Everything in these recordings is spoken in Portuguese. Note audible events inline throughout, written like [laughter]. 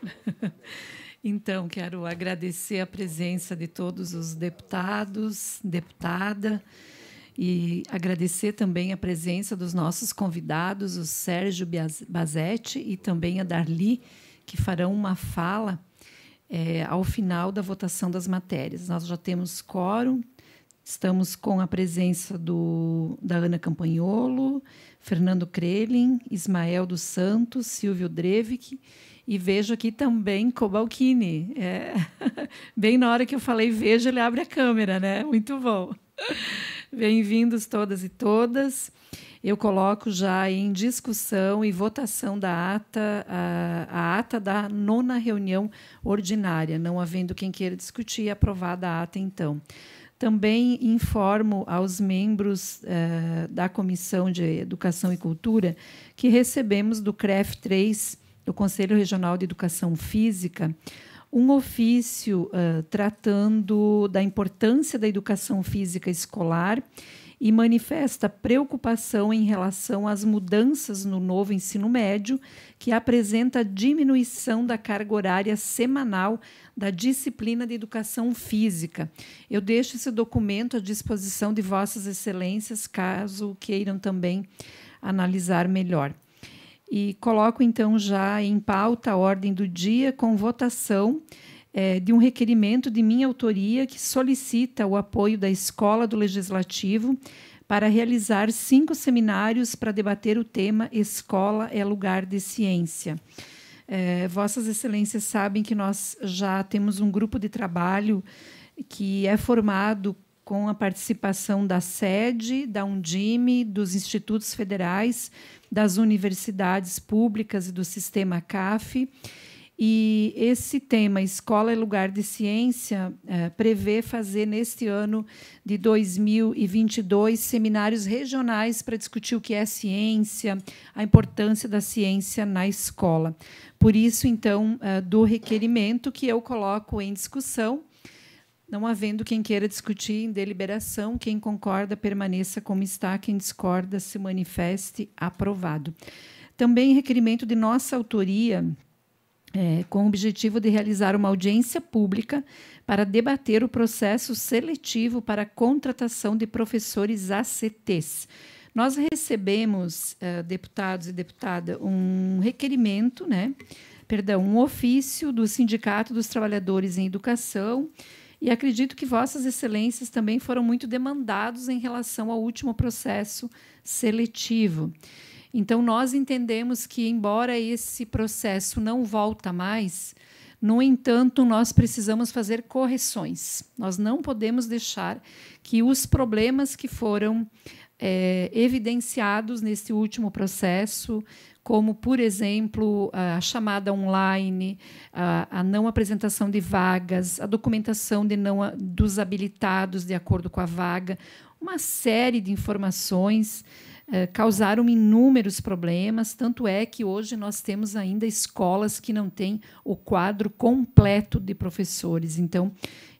[laughs] Então, quero agradecer a presença de todos os deputados, deputada, e agradecer também a presença dos nossos convidados, o Sérgio Bazetti e também a Darli, que farão uma fala é, ao final da votação das matérias. Nós já temos quórum, estamos com a presença do, da Ana Campanholo, Fernando Krelin, Ismael dos Santos, Silvio Drevik e vejo aqui também Cobalcini. É. [laughs] Bem na hora que eu falei vejo, ele abre a câmera, né? Muito bom. [laughs] Bem-vindos todas e todas. Eu coloco já em discussão e votação da ata, a, a, ata da nona reunião ordinária, não havendo quem queira discutir, é aprovada a ata então. Também informo aos membros é, da Comissão de Educação e Cultura que recebemos do CREF 3 do Conselho Regional de Educação Física um ofício uh, tratando da importância da educação física escolar e manifesta preocupação em relação às mudanças no novo ensino médio, que apresenta diminuição da carga horária semanal da disciplina de educação física. Eu deixo esse documento à disposição de Vossas Excelências, caso queiram também analisar melhor. E coloco então já em pauta a ordem do dia com votação é, de um requerimento de minha autoria que solicita o apoio da Escola do Legislativo para realizar cinco seminários para debater o tema Escola é Lugar de Ciência. É, Vossas Excelências sabem que nós já temos um grupo de trabalho que é formado com a participação da sede, da Undime, dos institutos federais, das universidades públicas e do sistema CAF. E esse tema, Escola é Lugar de Ciência, eh, prevê fazer neste ano de 2022 seminários regionais para discutir o que é ciência, a importância da ciência na escola. Por isso, então, eh, do requerimento que eu coloco em discussão não havendo quem queira discutir em deliberação, quem concorda permaneça como está, quem discorda se manifeste aprovado. Também requerimento de nossa autoria, é, com o objetivo de realizar uma audiência pública para debater o processo seletivo para a contratação de professores ACTs. Nós recebemos, é, deputados e deputada, um requerimento, né? Perdão, um ofício do Sindicato dos Trabalhadores em Educação, e acredito que vossas excelências também foram muito demandados em relação ao último processo seletivo. Então nós entendemos que embora esse processo não volta mais, no entanto, nós precisamos fazer correções. Nós não podemos deixar que os problemas que foram é, evidenciados nesse último processo, como, por exemplo, a chamada online, a, não apresentação de vagas, a documentação de não, dos habilitados de acordo com a vaga, uma série de informações eh, causaram inúmeros problemas, tanto é que hoje nós temos ainda escolas que não têm o quadro completo de professores. Então,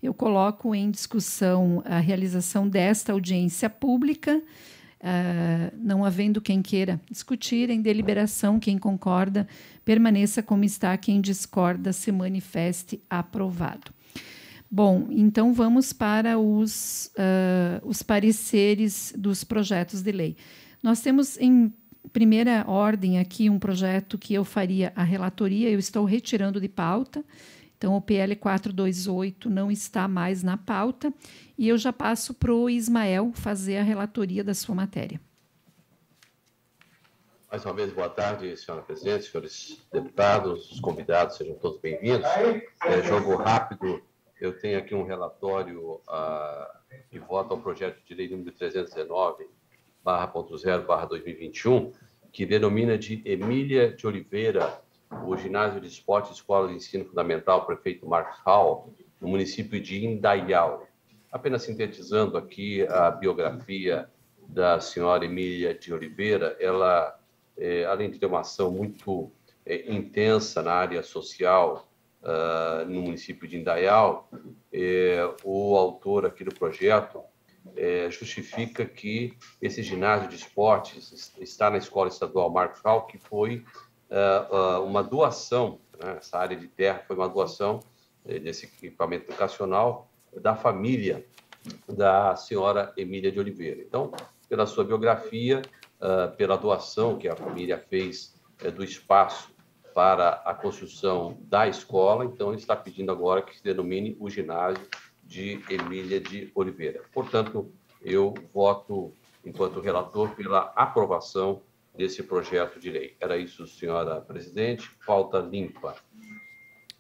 eu coloco em discussão a realização desta audiência pública ah, não havendo quem queira discutir em deliberação, quem concorda permaneça como está, quem discorda se manifeste aprovado. Bom, então vamos para os, uh, os pareceres dos projetos de lei. Nós temos em primeira ordem aqui um projeto que eu faria a relatoria, eu estou retirando de pauta. Então, o PL 428 não está mais na pauta e eu já passo para o Ismael fazer a relatoria da sua matéria. Mais uma vez, boa tarde, senhora presidente, senhores deputados, os convidados, sejam todos bem-vindos. É, jogo rápido, eu tenho aqui um relatório ah, que vota ao projeto de lei número 319, barra 0, barra 2021, que denomina de Emília de Oliveira o ginásio de esporte Escola de Ensino Fundamental Prefeito Marcos Hall, no município de Indaial. Apenas sintetizando aqui a biografia da senhora Emília de Oliveira, ela, eh, além de ter uma ação muito eh, intensa na área social uh, no município de Indaial, eh, o autor aqui do projeto justifica que esse ginásio de esportes está na Escola Estadual Marcos Hall, que foi é, é, uma doação, né? essa área de terra foi uma doação é, desse equipamento educacional da família da senhora Emília de Oliveira. Então, pela sua biografia, pela doação que a família fez do espaço para a construção da escola, então ele está pedindo agora que se denomine o ginásio de Emília de Oliveira. Portanto, eu voto, enquanto relator, pela aprovação desse projeto de lei. Era isso, senhora presidente. Pauta limpa.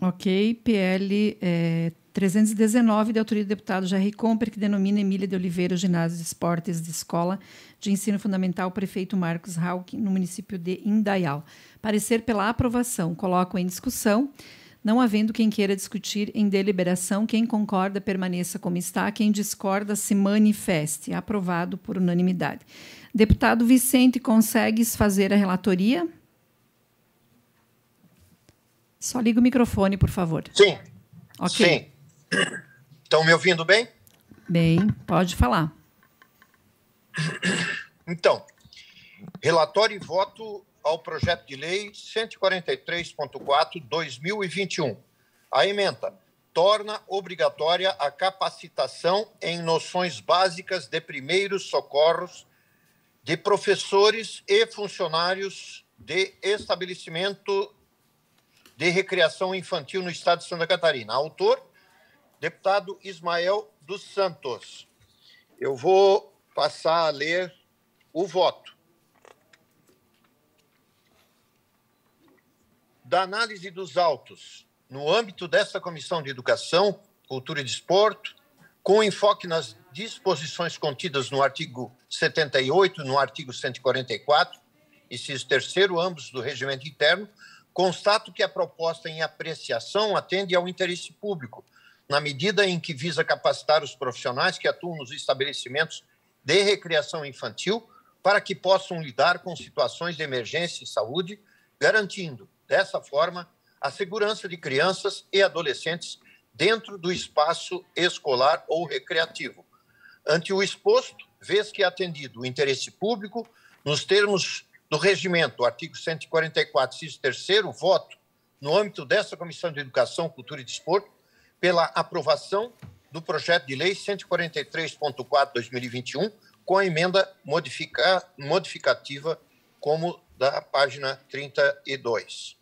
Ok, PL é, 319, de autoria do deputado Jair Comper, que denomina Emília de Oliveira Ginásio de Esportes de Escola de Ensino Fundamental Prefeito Marcos Hauck, no município de Indaial. Parecer pela aprovação. Coloco em discussão. Não havendo quem queira discutir em deliberação, quem concorda permaneça como está, quem discorda se manifeste. Aprovado por unanimidade. Deputado Vicente, consegues fazer a relatoria? Só liga o microfone, por favor. Sim. Ok. Sim. Estão me ouvindo bem? Bem, pode falar. Então, relatório e voto ao projeto de lei 143.4/2021. A emenda torna obrigatória a capacitação em noções básicas de primeiros socorros de professores e funcionários de estabelecimento de recreação infantil no estado de Santa Catarina. Autor, deputado Ismael dos Santos. Eu vou passar a ler o voto. Da análise dos autos, no âmbito desta Comissão de Educação, Cultura e Desporto, com enfoque nas disposições contidas no artigo 78, no artigo 144, inciso terceiro, ambos do regimento interno, constato que a proposta em apreciação atende ao interesse público, na medida em que visa capacitar os profissionais que atuam nos estabelecimentos de recreação infantil para que possam lidar com situações de emergência e saúde, garantindo, dessa forma, a segurança de crianças e adolescentes dentro do espaço escolar ou recreativo. Ante o exposto, vez que é atendido o interesse público, nos termos do regimento, artigo 144, inciso 3 voto no âmbito desta Comissão de Educação, Cultura e Desporto pela aprovação do projeto de lei 143.4/2021 com a emenda modificativa como da página 32.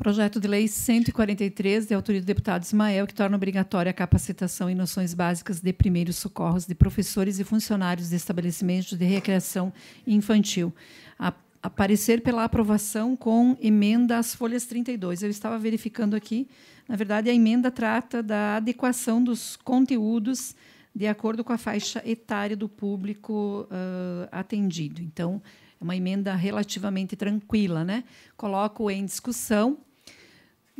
Projeto de Lei 143, de autoria do deputado Ismael, que torna obrigatória a capacitação em noções básicas de primeiros socorros de professores e funcionários de estabelecimentos de recreação infantil. A aparecer pela aprovação com emenda às folhas 32. Eu estava verificando aqui, na verdade, a emenda trata da adequação dos conteúdos de acordo com a faixa etária do público uh, atendido. Então, é uma emenda relativamente tranquila, né? Coloco em discussão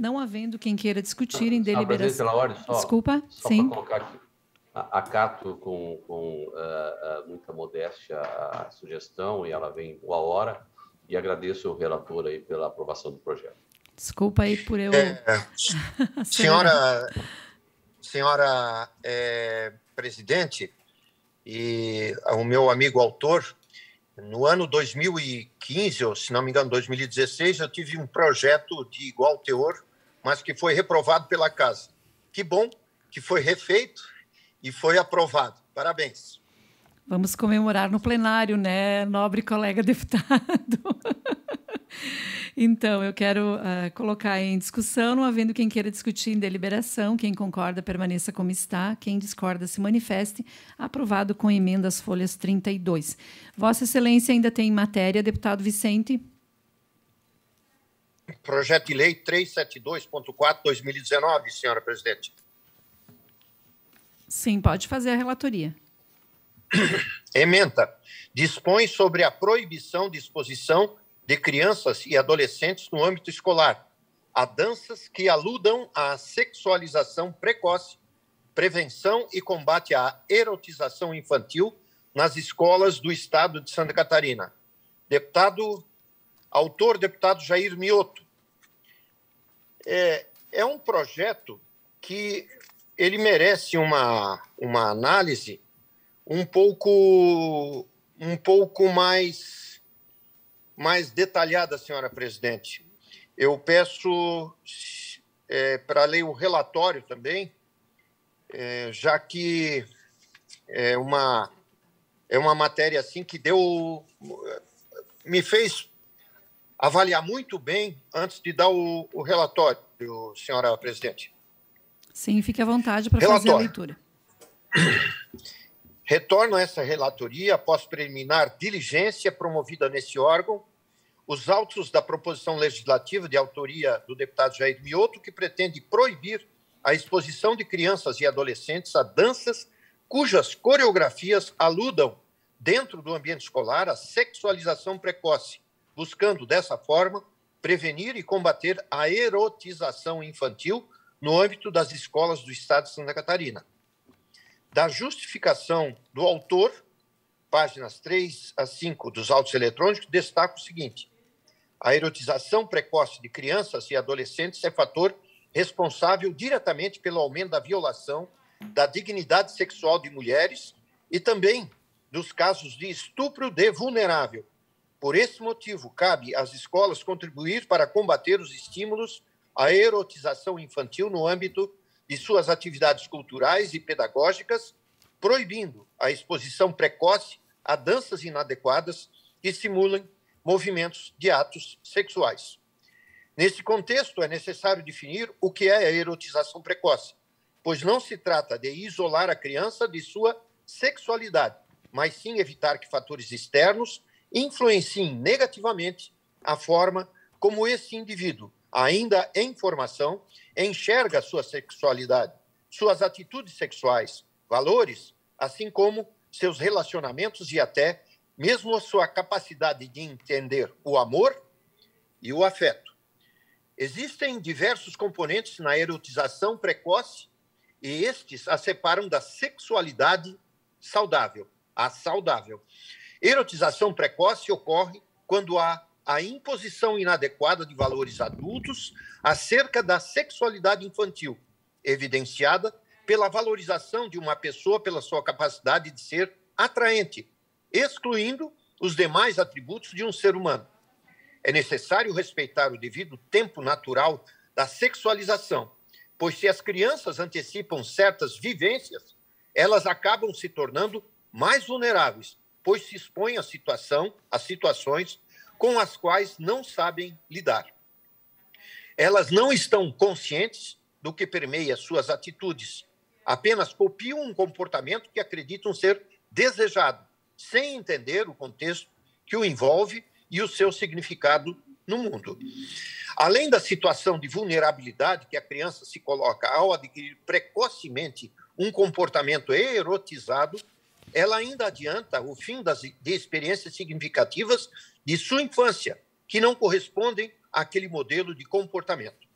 não havendo quem queira discutir em ah, deliberação. ordem, só, Desculpa, só sim. Acato com, com uh, uh, muita modéstia a sugestão e ela vem boa hora e agradeço ao relator aí pela aprovação do projeto. Desculpa aí por eu. É, [laughs] senhora, senhora é, presidente e o meu amigo autor, no ano 2015, ou se não me engano, 2016, eu tive um projeto de igual teor mas que foi reprovado pela casa. Que bom que foi refeito e foi aprovado. Parabéns. Vamos comemorar no plenário, né, nobre colega [laughs] deputado? então, eu quero uh, colocar em discussão, não havendo quem queira discutir em deliberação, quem concorda permaneça como está, quem discorda se manifeste, aprovado com emendas folhas 32. Vossa Excelência ainda tem matéria, deputado Vicente? Projeto de Lei 372.4-2019, senhora presidente. Sim, pode fazer a relatoria. [clears throat] Emenda. Dispõe sobre a proibição de exposição de crianças e adolescentes no âmbito escolar a danças que aludam à sexualização precoce, prevenção e combate à erotização infantil nas escolas do estado de Santa Catarina. Deputado Autor, deputado Jair Mioto. É, é um projeto que ele merece uma, uma análise um pouco um pouco mais mais detalhada, senhora presidente. Eu peço é, para ler o relatório também, é, já que é uma é uma matéria assim que deu me fez avaliar muito bem antes de dar o, o relatório, senhora presidente. Sim, fique à vontade para fazer a leitura. [clears throat] Retorno a essa relatoria após preliminar diligência promovida nesse órgão, os autos da proposição legislativa de autoria do deputado Jair Mioto, que pretende proibir a exposição de crianças e adolescentes a danças cujas coreografias aludam, dentro do ambiente escolar, à sexualização precoce, buscando dessa forma prevenir e combater a erotização infantil no âmbito das escolas do Estado de Santa Catarina. Da justificação do autor, páginas 3 a 5 dos autos eletrônicos, destaca o seguinte: a erotização precoce de crianças e adolescentes é fator responsável diretamente pelo aumento da violação da dignidade sexual de mulheres e também dos casos de estupro de vulnerável, por esse motivo, cabe às escolas contribuir para combater os estímulos à erotização infantil no âmbito de suas atividades culturais e pedagógicas, proibindo a exposição precoce a danças inadequadas que simulem movimentos de atos sexuais. Nesse contexto, é necessário definir o que é a erotização precoce, pois não se trata de isolar a criança de sua sexualidade, mas sim evitar que fatores externos influenciem negativamente a forma como esse indivíduo, ainda em formação, enxerga a sua sexualidade, suas atitudes sexuais, valores, assim como seus relacionamentos e até mesmo a sua capacidade de entender o amor e o afeto. Existem diversos componentes na erotização precoce e estes a separam da sexualidade saudável, a saudável. Erotização precoce ocorre quando há a imposição inadequada de valores adultos acerca da sexualidade infantil, evidenciada pela valorização de uma pessoa pela sua capacidade de ser atraente, excluindo os demais atributos de um ser humano. É necessário respeitar o devido tempo natural da sexualização, pois se as crianças antecipam certas vivências, elas acabam se tornando mais vulneráveis pois se expõem à situação, a situações com as quais não sabem lidar. Elas não estão conscientes do que permeia suas atitudes, apenas copiam um comportamento que acreditam ser desejado, sem entender o contexto que o envolve e o seu significado no mundo. Além da situação de vulnerabilidade que a criança se coloca ao adquirir precocemente um comportamento erotizado, ela ainda adianta o fim das, de experiências significativas de sua infância, que não correspondem àquele modelo de comportamento.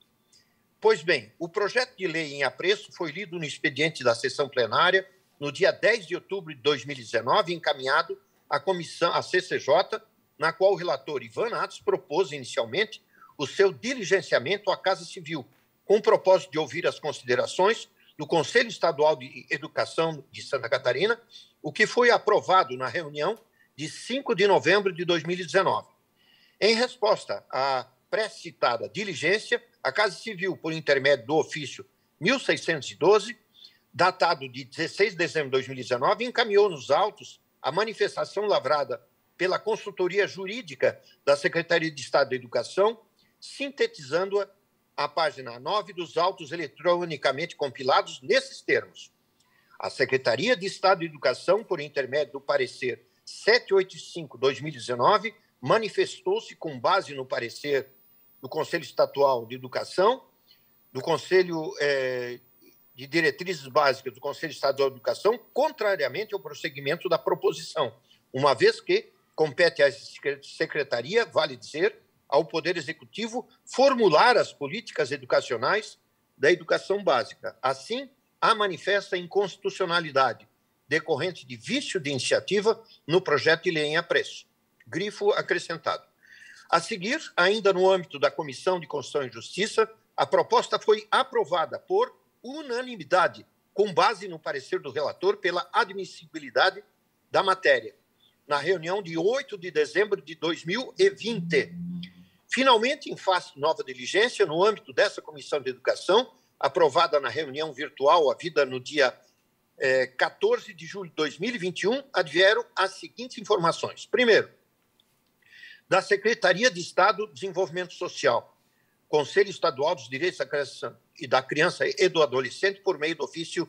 Pois bem, o projeto de lei em apreço foi lido no expediente da sessão plenária no dia 10 de outubro de 2019, encaminhado à comissão, à CCJ, na qual o relator Ivan Atos propôs inicialmente o seu diligenciamento à Casa Civil, com o propósito de ouvir as considerações do Conselho Estadual de Educação de Santa Catarina o que foi aprovado na reunião de 5 de novembro de 2019. Em resposta à pré-citada diligência, a Casa Civil, por intermédio do ofício 1612, datado de 16 de dezembro de 2019, encaminhou nos autos a manifestação lavrada pela consultoria jurídica da Secretaria de Estado da Educação, sintetizando-a à página 9 dos autos eletronicamente compilados nesses termos. A Secretaria de Estado de Educação, por intermédio do parecer 785-2019, manifestou-se com base no parecer do Conselho Estatual de Educação, do Conselho eh, de Diretrizes Básicas do Conselho Estadual de Educação, contrariamente ao prosseguimento da proposição, uma vez que compete à Secretaria, vale dizer, ao Poder Executivo formular as políticas educacionais da educação básica. Assim, a manifesta inconstitucionalidade decorrente de vício de iniciativa no projeto de lei em apreço. Grifo acrescentado. A seguir, ainda no âmbito da Comissão de Constituição e Justiça, a proposta foi aprovada por unanimidade, com base no parecer do relator pela admissibilidade da matéria, na reunião de 8 de dezembro de 2020. Finalmente, em face de nova diligência, no âmbito dessa Comissão de Educação, aprovada na reunião virtual, havida no dia é, eh, 14 de julho de 2021, advieram as seguintes informações. Primeiro, da Secretaria de Estado do Desenvolvimento Social, Conselho Estadual dos Direitos da Criança e da Criança e do Adolescente, por meio do ofício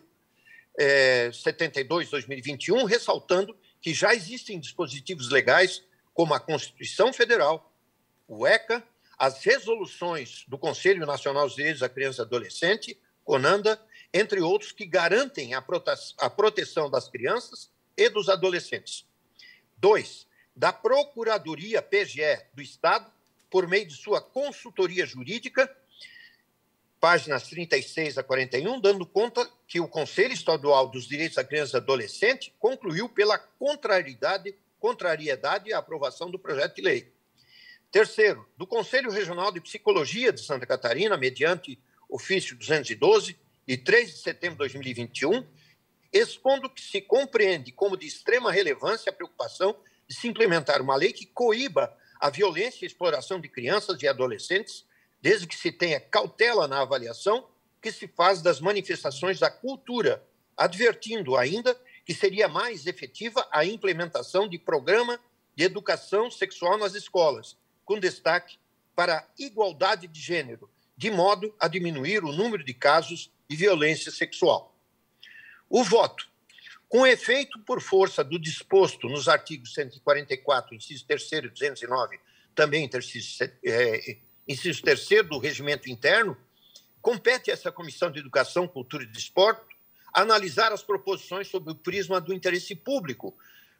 é, eh, 72-2021, ressaltando que já existem dispositivos legais como a Constituição Federal, o ECA, as resoluções do Conselho Nacional dos Direitos da Criança e Adolescente, CONANDA, entre outros, que garantem a, a proteção das crianças e dos adolescentes. Dois, da Procuradoria PGE do Estado, por meio de sua consultoria jurídica, páginas 36 a 41, dando conta que o Conselho Estadual dos Direitos da Criança e Adolescente concluiu pela contrariedade, contrariedade à aprovação do projeto de lei. Terceiro, do Conselho Regional de Psicologia de Santa Catarina, mediante ofício 212, e 3 de setembro de 2021, expondo que se compreende como de extrema relevância a preocupação de se implementar uma lei que coíba a violência e exploração de crianças e adolescentes, desde que se tenha cautela na avaliação que se faz das manifestações da cultura, advertindo ainda que seria mais efetiva a implementação de programa de educação sexual nas escolas, com destaque para a igualdade de gênero, de modo a diminuir o número de casos de violência sexual. O voto, com efeito por força do disposto nos artigos 144, inciso 3 e 209, também inciso, é, 3 do regimento interno, compete a essa Comissão de Educação, Cultura e Desporto analisar as proposições sob o prisma do interesse público,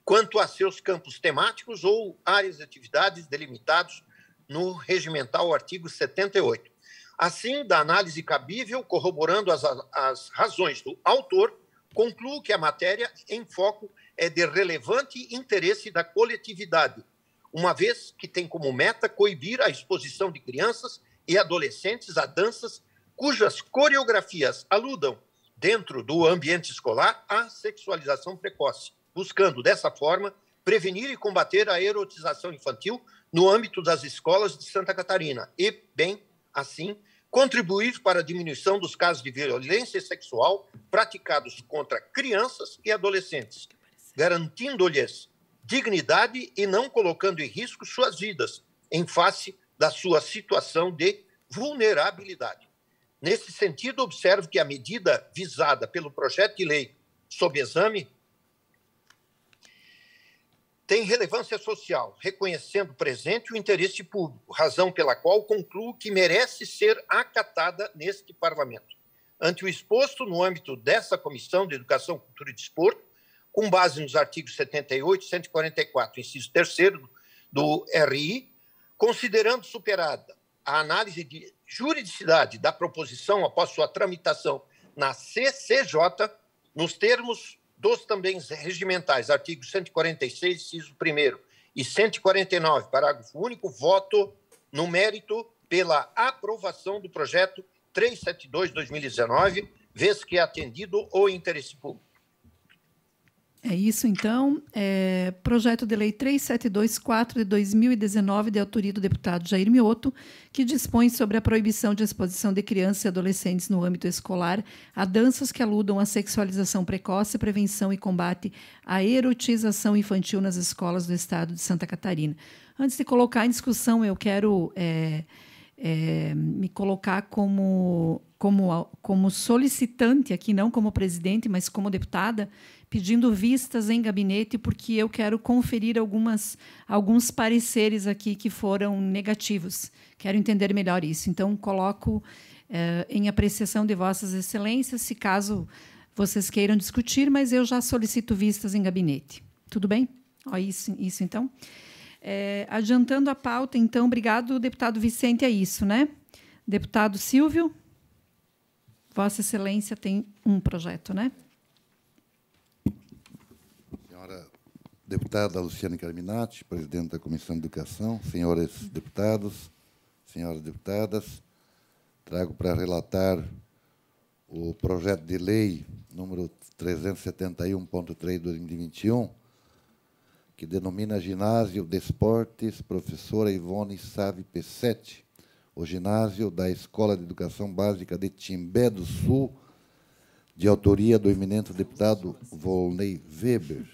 quanto a seus campos temáticos ou áreas de atividades delimitados no regimental artigo 78. Assim, da análise cabível, corroborando as, as razões do autor, concluo que a matéria em foco é de relevante interesse da coletividade, uma vez que tem como meta coibir a exposição de crianças e adolescentes a danças cujas coreografias aludam, dentro do ambiente escolar, à sexualização precoce buscando, dessa forma, prevenir e combater a erotização infantil no âmbito das escolas de Santa Catarina e, bem assim, contribuir para a diminuição dos casos de violência sexual praticados contra crianças e adolescentes, garantindo-lhes dignidade e não colocando em risco suas vidas em face da sua situação de vulnerabilidade. Nesse sentido, observo que a medida visada pelo projeto de lei sob exame tem relevância social, reconhecendo o presente o interesse público, razão pela qual concluo que merece ser acatada neste Parlamento. Ante o exposto no âmbito dessa Comissão de Educação, Cultura e Desporto, com base nos artigos 78 e 144, inciso 3 do RI, considerando superada a análise de juridicidade da proposição após sua tramitação na CCJ, nos termos dos também regimentais, artigos 146, inciso 1 e 149, parágrafo único, voto no mérito pela aprovação do projeto 372-2019, vez que é atendido o interesse público. É isso, então. É, projeto de Lei 3724 de 2019, de autoria do deputado Jair Mioto, que dispõe sobre a proibição de exposição de crianças e adolescentes no âmbito escolar a danças que aludam à sexualização precoce, prevenção e combate à erotização infantil nas escolas do Estado de Santa Catarina. Antes de colocar em discussão, eu quero é, é, me colocar como, como, como solicitante aqui, não como presidente, mas como deputada pedindo vistas em gabinete porque eu quero conferir algumas, alguns pareceres aqui que foram negativos. Quero entender melhor isso. Então, coloco eh, em apreciação de Vossas Excelências, se caso vocês queiram discutir, mas eu já solicito vistas em gabinete. Tudo bem? Ó, isso, isso então. É, adiantando a pauta, então, obrigado, deputado Vicente, é isso, né? Deputado Silvio, Vossa Excelência tem um projeto, né? deputada Luciane Carminati, presidente da Comissão de Educação, senhores deputados, senhoras deputadas, trago para relatar o projeto de lei número 371.3 de 2021, que denomina Ginásio de Esportes Professora Ivone Save 7 o ginásio da Escola de Educação Básica de Timbé do Sul, de autoria do eminente deputado Volney Weber.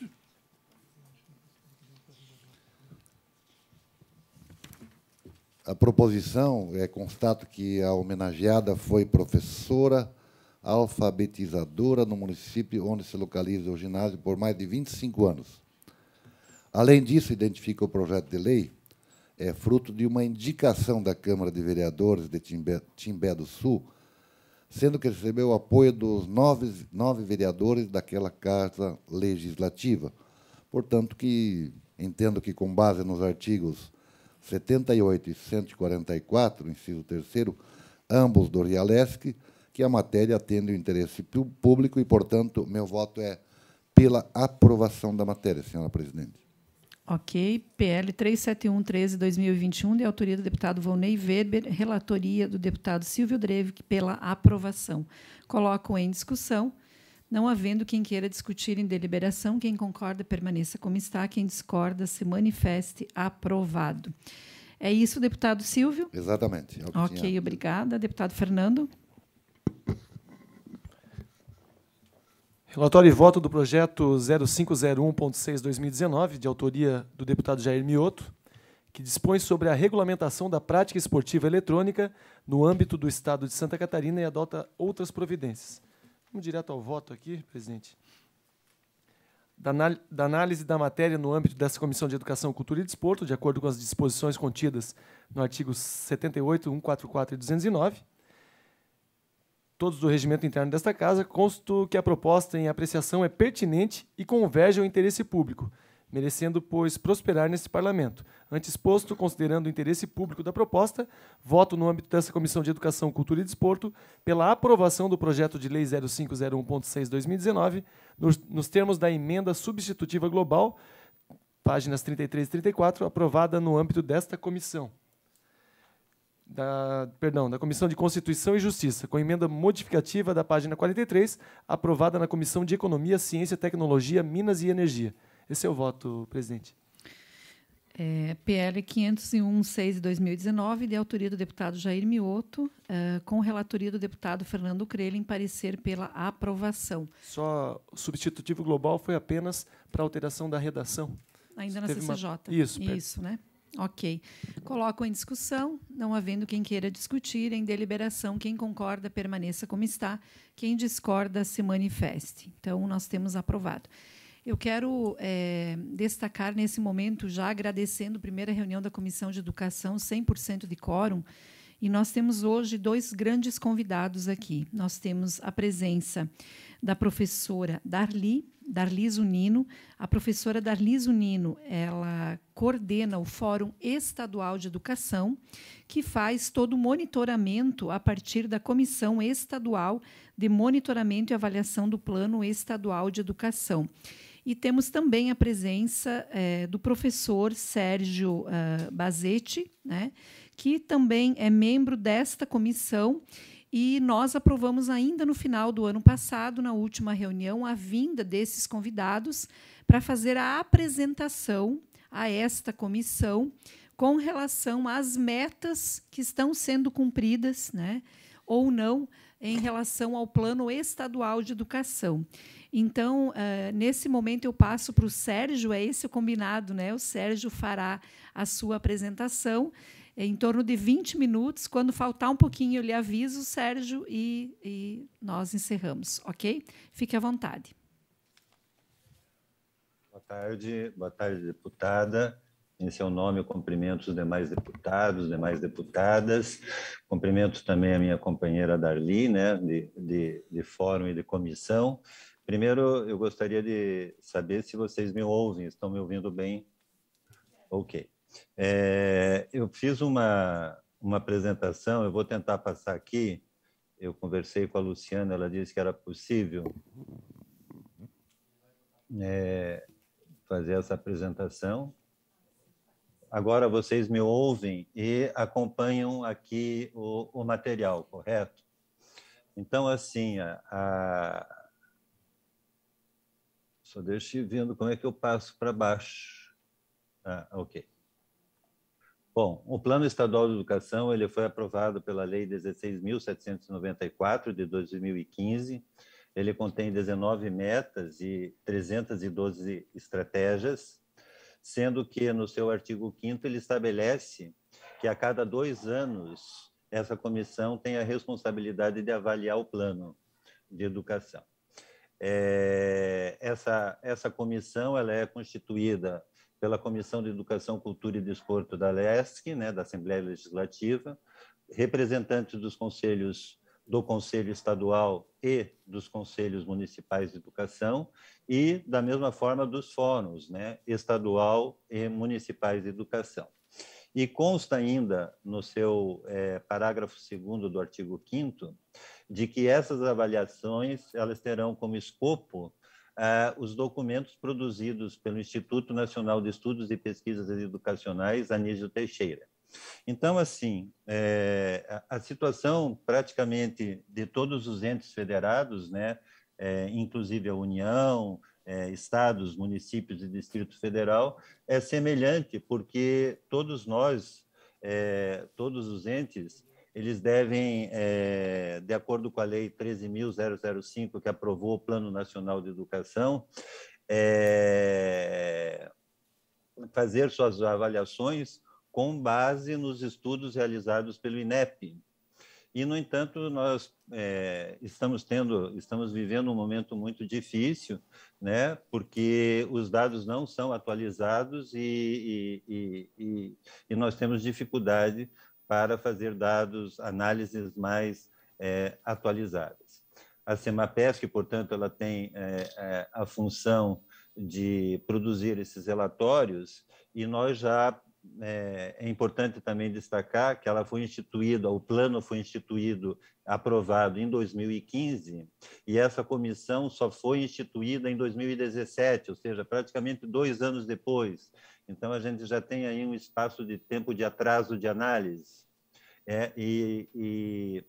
A proposição, é, constato que a homenageada foi professora alfabetizadora no município onde se localiza o ginásio por mais de 25 anos. Além disso, identifica o projeto de lei, é fruto de uma indicação da Câmara de Vereadores de Timbé, Timbé do Sul, sendo que recebeu o apoio dos nove, nove vereadores daquela Casa Legislativa. Portanto, que entendo que, com base nos artigos 78 e 144, inciso 3, ambos do Rialesc, que a matéria atende o interesse público e, portanto, meu voto é pela aprovação da matéria, senhora presidente. Ok. PL 371-13-2021, de autoria do deputado Volney Weber, relatoria do deputado Silvio Dreve, pela aprovação. Coloco em discussão não havendo quem queira discutir em deliberação, quem concorda permaneça como está, quem discorda se manifeste aprovado. É isso, deputado Silvio? Exatamente. É ok, tinha... obrigada. Deputado Fernando? Relatório e voto do projeto 0501.6-2019, de autoria do deputado Jair Mioto, que dispõe sobre a regulamentação da prática esportiva eletrônica no âmbito do Estado de Santa Catarina e adota outras providências. Vamos direto ao voto aqui, presidente. Da, análise da matéria no âmbito dessa Comissão de Educação, Cultura e Desporto, de acordo com as disposições contidas no artigo 78, 144 e 209, todos do regimento interno desta Casa, consto que a proposta em apreciação é pertinente e converge ao interesse público, merecendo, pois, prosperar nesse parlamento. Antes posto, considerando o interesse público da proposta, voto no âmbito dessa Comissão de Educação, Cultura e Desporto pela aprovação do projeto de lei 0501.6/2019, nos, termos da emenda substitutiva global, páginas 33 e 34, aprovada no âmbito desta comissão. Da, perdão, da Comissão de Constituição e Justiça, com emenda modificativa da página 43, aprovada na Comissão de Economia, Ciência, Tecnologia, Minas e Energia. Esse é o voto, presidente. É, PL 501, 6 de 2019, de autoria do deputado Jair Mioto, é, com relatoria do deputado Fernando Crele, em parecer pela aprovação. Só o substitutivo global foi apenas para alteração da redação. Ainda na CCJ. Uma... Isso, Isso, né? Ok. Coloco em discussão, não havendo quem queira discutir, em deliberação, quem concorda permaneça como está, quem discorda se manifeste. Então, nós temos aprovado. Eu quero é, destacar nesse momento, já agradecendo a primeira reunião da Comissão de Educação, 100% de quórum, e nós temos hoje dois grandes convidados aqui. Nós temos a presença da professora Darli, Darli Zunino. A professora Darli Zunino, ela coordena o Fórum Estadual de Educação, que faz todo o monitoramento a partir da Comissão Estadual de Monitoramento e Avaliação do Plano Estadual de Educação. E temos também a presença é, do professor Sérgio uh, Bazetti, né, que também é membro desta comissão. E nós aprovamos ainda no final do ano passado, na última reunião, a vinda desses convidados para fazer a apresentação a esta comissão com relação às metas que estão sendo cumpridas né, ou não em relação ao Plano Estadual de Educação. Então, uh, nesse momento, eu passo para o Sérgio, é esse o combinado, né? O Sérgio fará a sua apresentação em torno de 20 minutos. Quando faltar um pouquinho, eu lhe aviso, Sérgio, e, e nós encerramos, ok? Fique à vontade. Boa tarde, boa tarde, deputada. Em seu é nome, eu cumprimento os demais deputados, demais deputadas, cumprimento também a minha companheira Darli, né, de, de, de fórum e de comissão. Primeiro, eu gostaria de saber se vocês me ouvem, estão me ouvindo bem? Ok. É, eu fiz uma, uma apresentação, eu vou tentar passar aqui. Eu conversei com a Luciana, ela disse que era possível é, fazer essa apresentação agora vocês me ouvem e acompanham aqui o, o material, correto? Então, assim, a, a... só deixa eu vendo como é que eu passo para baixo. Ah, ok. Bom, o Plano Estadual de Educação ele foi aprovado pela Lei 16.794 de 2015. Ele contém 19 metas e 312 estratégias sendo que no seu artigo 5 ele estabelece que a cada dois anos essa comissão tem a responsabilidade de avaliar o plano de educação. É, essa, essa comissão ela é constituída pela Comissão de Educação, Cultura e Desporto da LESC, né, da Assembleia Legislativa, representantes dos conselhos do Conselho Estadual e dos conselhos municipais de educação e da mesma forma dos fóruns, né, estadual e municipais de educação. E consta ainda no seu é, parágrafo segundo do artigo 5 de que essas avaliações elas terão como escopo ah, os documentos produzidos pelo Instituto Nacional de Estudos e Pesquisas Educacionais Anísio Teixeira. Então, assim, é, a situação praticamente de todos os entes federados, né, é, inclusive a União, é, estados, municípios e Distrito Federal, é semelhante, porque todos nós, é, todos os entes, eles devem, é, de acordo com a Lei 13.005, que aprovou o Plano Nacional de Educação, é, fazer suas avaliações com base nos estudos realizados pelo INEP, e, no entanto, nós é, estamos tendo, estamos vivendo um momento muito difícil, né? Porque os dados não são atualizados e, e, e, e nós temos dificuldade para fazer dados, análises mais é, atualizadas. A Semapesc, portanto, ela tem é, é a função de produzir esses relatórios e nós já é, é, importante também destacar que ela foi instituída, o plano foi instituído, aprovado em 2015, e essa comissão só foi instituída em 2017, ou seja, praticamente dois anos depois. Então, a gente já tem aí um espaço de tempo de atraso de análise. É, e, e,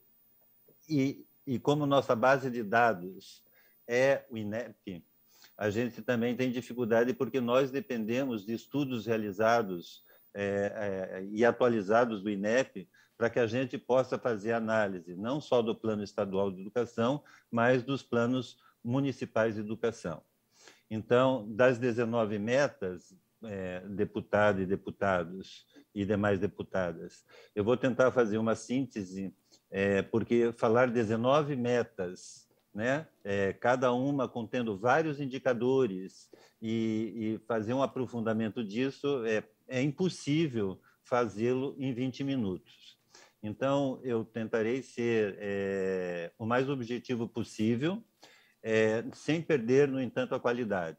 e, e como nossa base de dados é o INEP, a gente também tem dificuldade porque nós dependemos de estudos realizados é, é, é, e atualizados do INEP para que a gente possa fazer análise não só do plano estadual de educação, mas dos planos municipais de educação. Então, das 19 metas, é, deputado e deputados e demais deputadas, eu vou tentar fazer uma síntese, é, porque falar 19 metas, né, é, cada uma contendo vários indicadores, e, e fazer um aprofundamento disso é é impossível fazê-lo em 20 minutos. Então, eu tentarei ser é, o mais objetivo possível, é, sem perder, no entanto, a qualidade.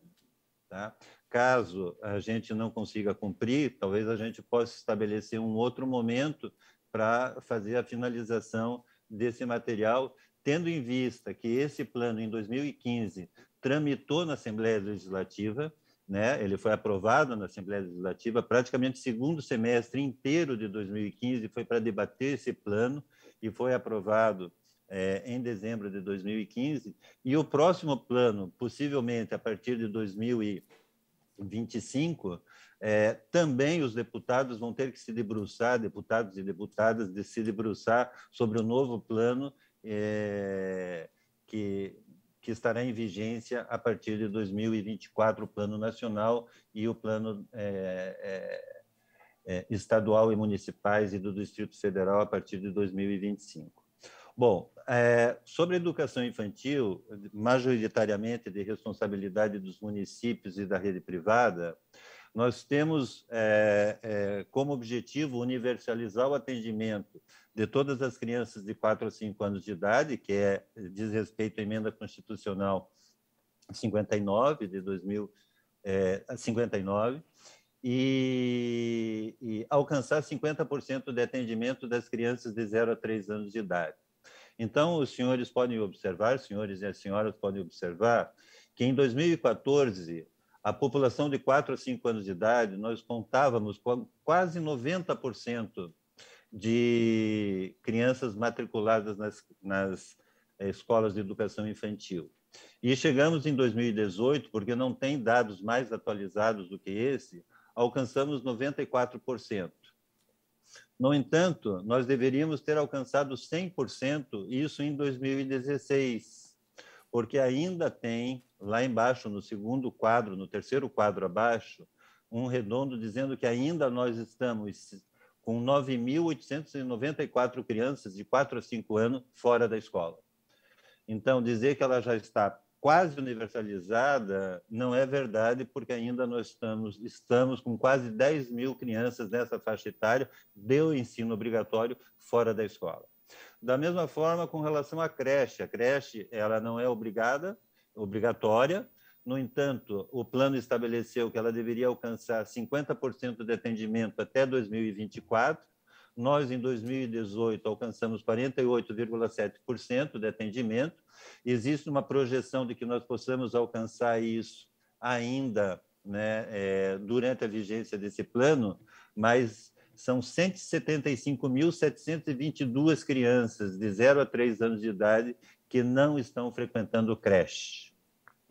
Tá? Caso a gente não consiga cumprir, talvez a gente possa estabelecer um outro momento para fazer a finalização desse material, tendo em vista que esse plano, em 2015, tramitou na Assembleia Legislativa, né? Ele foi aprovado na Assembleia Legislativa praticamente segundo semestre inteiro de 2015 foi para debater esse plano e foi aprovado é, em dezembro de 2015 e o próximo plano possivelmente a partir de 2025 é, também os deputados vão ter que se debruçar deputados e deputadas de se debruçar sobre o novo plano é, que que estará em vigência a partir de 2024, o Plano Nacional e o Plano é, é, Estadual e Municipais e do Distrito Federal a partir de 2025. Bom, é, sobre educação infantil, majoritariamente de responsabilidade dos municípios e da rede privada, nós temos é, é, como objetivo universalizar o atendimento de todas as crianças de 4 a 5 anos de idade, que é, diz respeito à emenda constitucional 59 de 2000, é, 59, e, e alcançar 50% de atendimento das crianças de 0 a 3 anos de idade. Então, os senhores podem observar, senhores e as senhoras podem observar, que em 2014, a população de 4 a 5 anos de idade, nós contávamos com quase 90% de crianças matriculadas nas, nas eh, escolas de educação infantil. E chegamos em 2018, porque não tem dados mais atualizados do que esse, alcançamos 94%. No entanto, nós deveríamos ter alcançado 100%, isso em 2016, porque ainda tem, lá embaixo, no segundo quadro, no terceiro quadro abaixo, um redondo dizendo que ainda nós estamos com 9.894 crianças de 4 a 5 anos fora da escola. Então, dizer que ela já está quase universalizada não é verdade, porque ainda nós estamos, estamos com quase 10 mil crianças nessa faixa etária de ensino obrigatório fora da escola. Da mesma forma, com relação à creche, a creche ela não é obrigada, obrigatória, no entanto, o plano estabeleceu que ela deveria alcançar 50% de atendimento até 2024. Nós, em 2018, alcançamos 48,7% de atendimento. Existe uma projeção de que nós possamos alcançar isso ainda né, é, durante a vigência desse plano, mas são 175.722 crianças de 0 a 3 anos de idade que não estão frequentando creche.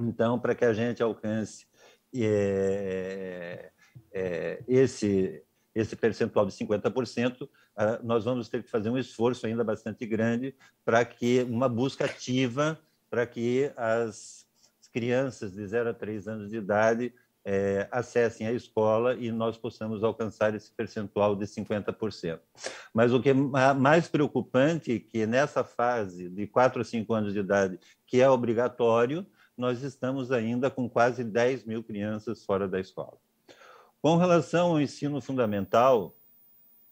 Então, para que a gente alcance é, é, esse, esse percentual de 50%, ah, nós vamos ter que fazer um esforço ainda bastante grande para que uma busca ativa para que as crianças de 0 a 3 anos de idade é, acessem a escola e nós possamos alcançar esse percentual de 50%. Mas o que é mais preocupante é que nessa fase de 4 a 5 anos de idade, que é obrigatório, nós estamos ainda com quase 10 mil crianças fora da escola. Com relação ao ensino fundamental,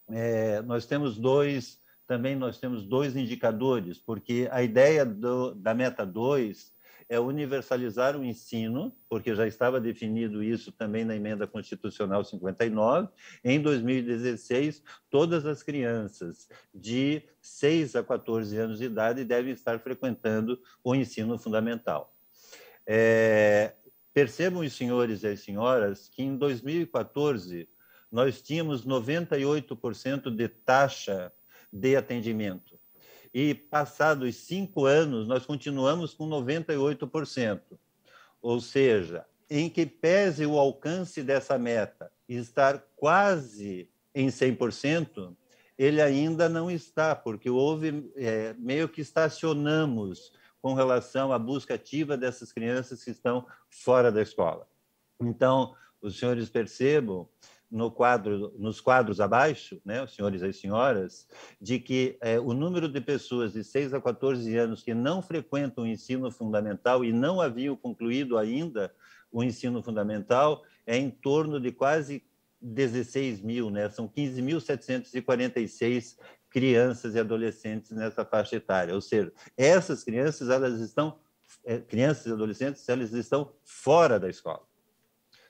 é, nós temos dois também nós temos dois indicadores, porque a ideia do, da meta 2 é universalizar o ensino, porque já estava definido isso também na emenda constitucional 59. Em 2016, todas as crianças de 6 a 14 anos de idade devem estar frequentando o ensino fundamental. É, percebam os senhores e as senhoras que em 2014 nós tínhamos 98% de taxa de atendimento. E passados cinco anos, nós continuamos com 98%. Ou seja, em que pese o alcance dessa meta estar quase em 100%, ele ainda não está, porque houve é, meio que estacionamos com relação à busca ativa dessas crianças que estão fora da escola. Então, os senhores percebam no quadro, nos quadros abaixo, né, os senhores e as senhoras, de que é, o número de pessoas de 6 a 14 anos que não frequentam o ensino fundamental e não haviam concluído ainda o ensino fundamental é em torno de quase 16 mil, né? são 15.746 crianças e adolescentes nessa faixa etária. Ou seja, essas crianças, elas estão, eh, crianças e adolescentes, elas estão fora da escola,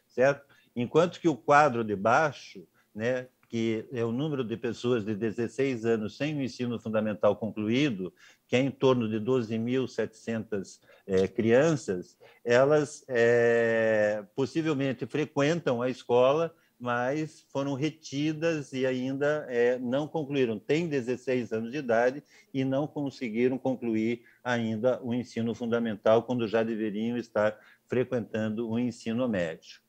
certo? Enquanto que o quadro de baixo, né, que é o número de pessoas de 16 anos sem o ensino fundamental concluído, que é em torno de 12.700 é, eh, crianças, elas é, possivelmente frequentam a escola, mas foram retidas e ainda é, não concluíram. Tem 16 anos de idade e não conseguiram concluir ainda o ensino fundamental, quando já deveriam estar frequentando o ensino médio.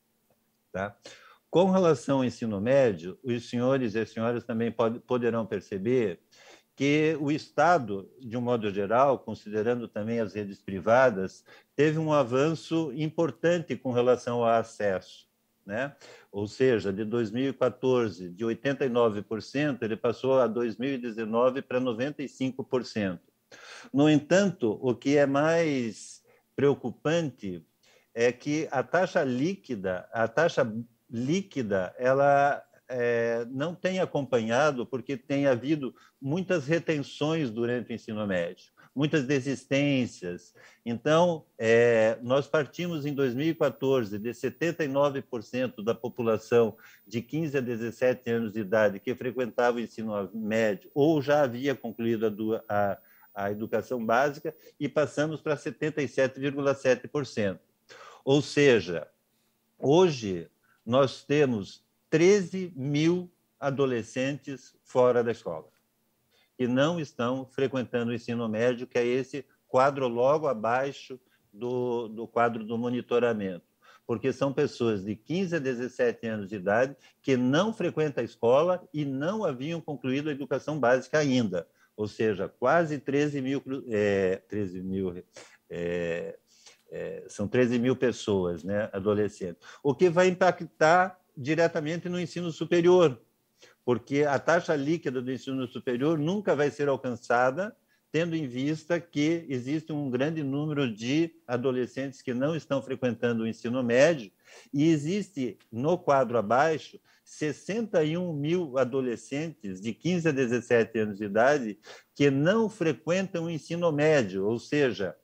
Tá? Com relação ao ensino médio, os senhores e as senhoras também pod poderão perceber que o Estado, de um modo geral, considerando também as redes privadas, teve um avanço importante com relação ao acesso né? Ou seja, de 2014, de 89%, ele passou a 2019 para 95%. No entanto, o que é mais preocupante é que a taxa líquida, a taxa líquida, ela é, não tem acompanhado, porque tem havido muitas retenções durante o ensino médio muitas desistências. Então, é, nós partimos em 2014 de 79% da população de 15 a 17 anos de idade que frequentava o ensino médio ou já havia concluído a, a, a educação básica e passamos para 77,7%. Ou seja, hoje nós temos 13 mil adolescentes fora da escola que não estão frequentando o ensino médio, que é esse quadro logo abaixo do, do quadro do monitoramento porque são pessoas de 15 a 17 anos de idade que não frequentam a escola e não haviam concluído a educação básica ainda, ou seja, quase 13 mil, é, 13 mil é, é, são 13 mil pessoas, né, adolescentes, o que vai impactar diretamente no ensino superior, porque a taxa líquida do ensino superior nunca vai ser alcançada, tendo em vista que existe um grande número de adolescentes que não estão frequentando o ensino médio, e existe, no quadro abaixo, 61 mil adolescentes de 15 a 17 anos de idade que não frequentam o ensino médio, ou seja,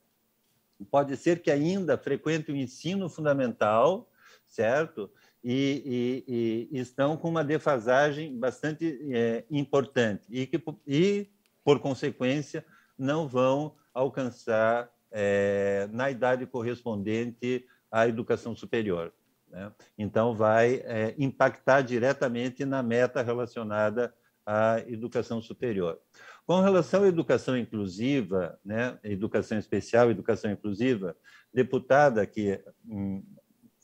pode ser que ainda frequentem o ensino fundamental, certo? e, e, e estão com uma defasagem bastante é, importante e que, e, por consequência, não vão alcançar é, na idade correspondente à educação superior. Né? Então, vai é, impactar diretamente na meta relacionada à educação superior. Com relação à educação inclusiva, né, educação especial, educação inclusiva, deputada que hum,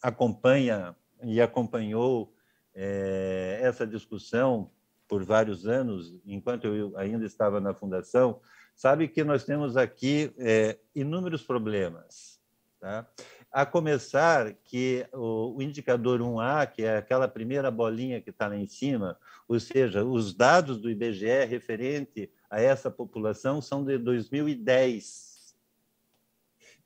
acompanha e acompanhou é, essa discussão por vários anos, enquanto eu ainda estava na fundação, sabe que nós temos aqui é, inúmeros problemas. Tá? A começar que o, o indicador 1A, que é aquela primeira bolinha que está lá em cima, ou seja, os dados do IBGE referente a essa população são de 2010.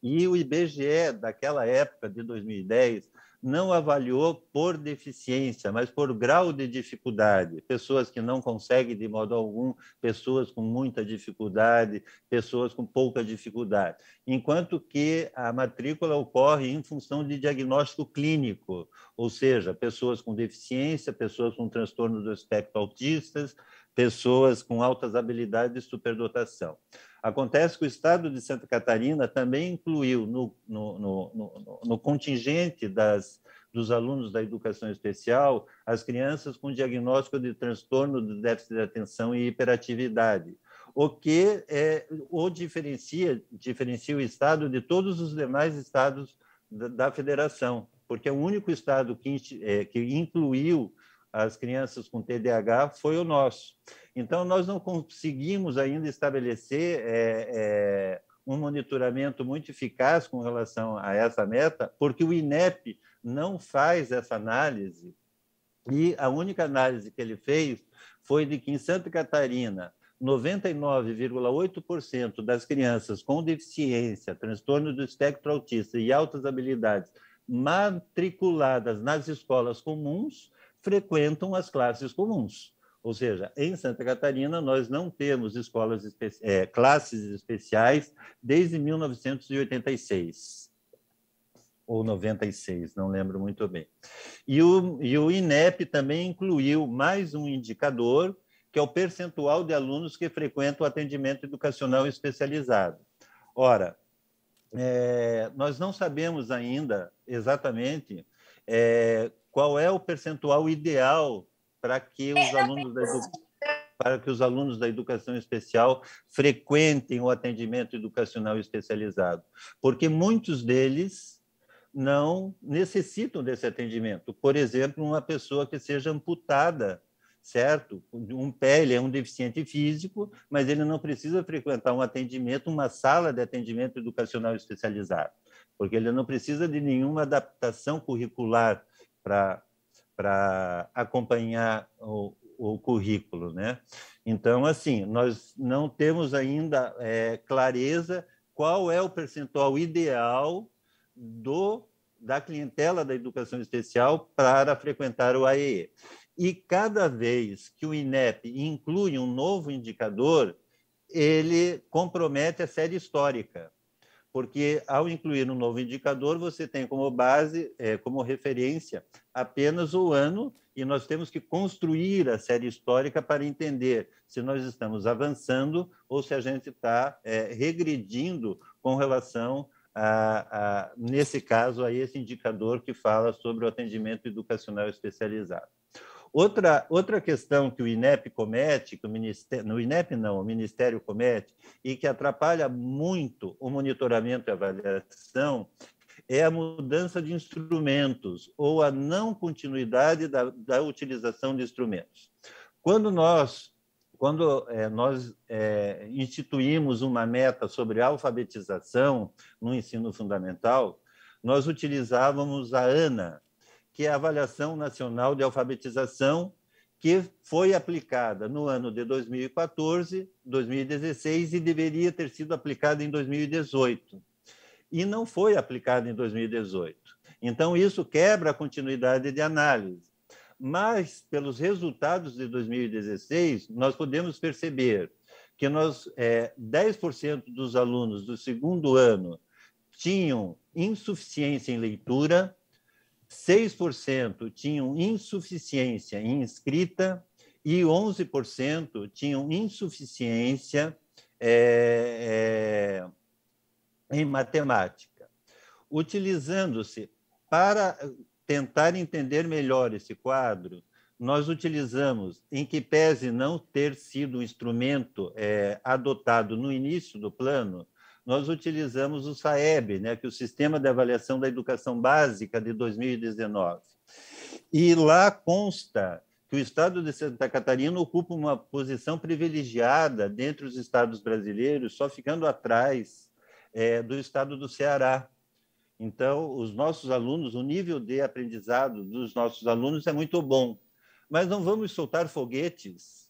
E o IBGE daquela época de 2010 não avaliou por deficiência, mas por grau de dificuldade. Pessoas que não conseguem de modo algum, pessoas com muita dificuldade, pessoas com pouca dificuldade. Enquanto que a matrícula ocorre em função de diagnóstico clínico, ou seja, pessoas com deficiência, pessoas com transtorno do espectro autistas, pessoas com altas habilidades de superdotação. Acontece que o Estado de Santa Catarina também incluiu no, no, no, no contingente das, dos alunos da educação especial as crianças com diagnóstico de transtorno de déficit de atenção e hiperatividade, o que é, o diferencia, diferencia o Estado de todos os demais estados da, da federação, porque o único estado que, é, que incluiu as crianças com TDAH foi o nosso. Então, nós não conseguimos ainda estabelecer é, é, um monitoramento muito eficaz com relação a essa meta, porque o INEP não faz essa análise. E a única análise que ele fez foi de que em Santa Catarina 99,8% das crianças com deficiência, transtorno do espectro autista e altas habilidades matriculadas nas escolas comuns frequentam as classes comuns. Ou seja, em Santa Catarina, nós não temos escolas é, classes especiais desde 1986 ou 96, não lembro muito bem. E o, e o INEP também incluiu mais um indicador, que é o percentual de alunos que frequentam o atendimento educacional especializado. Ora, é, nós não sabemos ainda exatamente é, qual é o percentual ideal para que é, os alunos da educação para que os alunos da educação especial frequentem o atendimento educacional especializado, porque muitos deles não necessitam desse atendimento. Por exemplo, uma pessoa que seja amputada, certo? Um pé, ele é um deficiente físico, mas ele não precisa frequentar um atendimento, uma sala de atendimento educacional especializado, porque ele não precisa de nenhuma adaptação curricular para para acompanhar o, o, currículo, né? Então, assim, nós não temos ainda é, clareza qual é o percentual ideal do da clientela da educação especial para frequentar o AEE. E cada vez que o INEP inclui um novo indicador, ele compromete a série histórica porque ao incluir um novo indicador, você tem como base, é, como referência, apenas o ano, e nós temos que construir a série histórica para entender se nós estamos avançando ou se a gente está é, regredindo com relação a, a, nesse caso, a esse indicador que fala sobre o atendimento educacional especializado. Outra, outra questão que o INEP comete, que o Ministério, no INEP não, o Ministério comete, e que atrapalha muito o monitoramento e avaliação, é a mudança de instrumentos ou a não continuidade da, da utilização de instrumentos. Quando nós quando é, nós é, instituímos uma meta sobre alfabetização no ensino fundamental, nós utilizávamos a ANA, que é a Avaliação Nacional de Alfabetização, que foi aplicada no ano de 2014, 2016 e deveria ter sido aplicada em 2018. E não foi aplicada em 2018. Então, isso quebra a continuidade de análise. Mas, pelos resultados de 2016, nós podemos perceber que nós, é, 10% dos alunos do segundo ano tinham insuficiência em leitura, 6% tinham insuficiência em escrita e 11% tinham insuficiência é, é, em matemática. Utilizando-se para tentar entender melhor esse quadro, nós utilizamos, em que pese não ter sido um instrumento é, adotado no início do plano, nós utilizamos o SAEB, né, que é o Sistema de Avaliação da Educação Básica de 2019. E lá consta que o Estado de Santa Catarina ocupa uma posição privilegiada dentre os estados brasileiros, só ficando atrás é, do Estado do Ceará. Então, os nossos alunos, o nível de aprendizado dos nossos alunos é muito bom. Mas não vamos soltar foguetes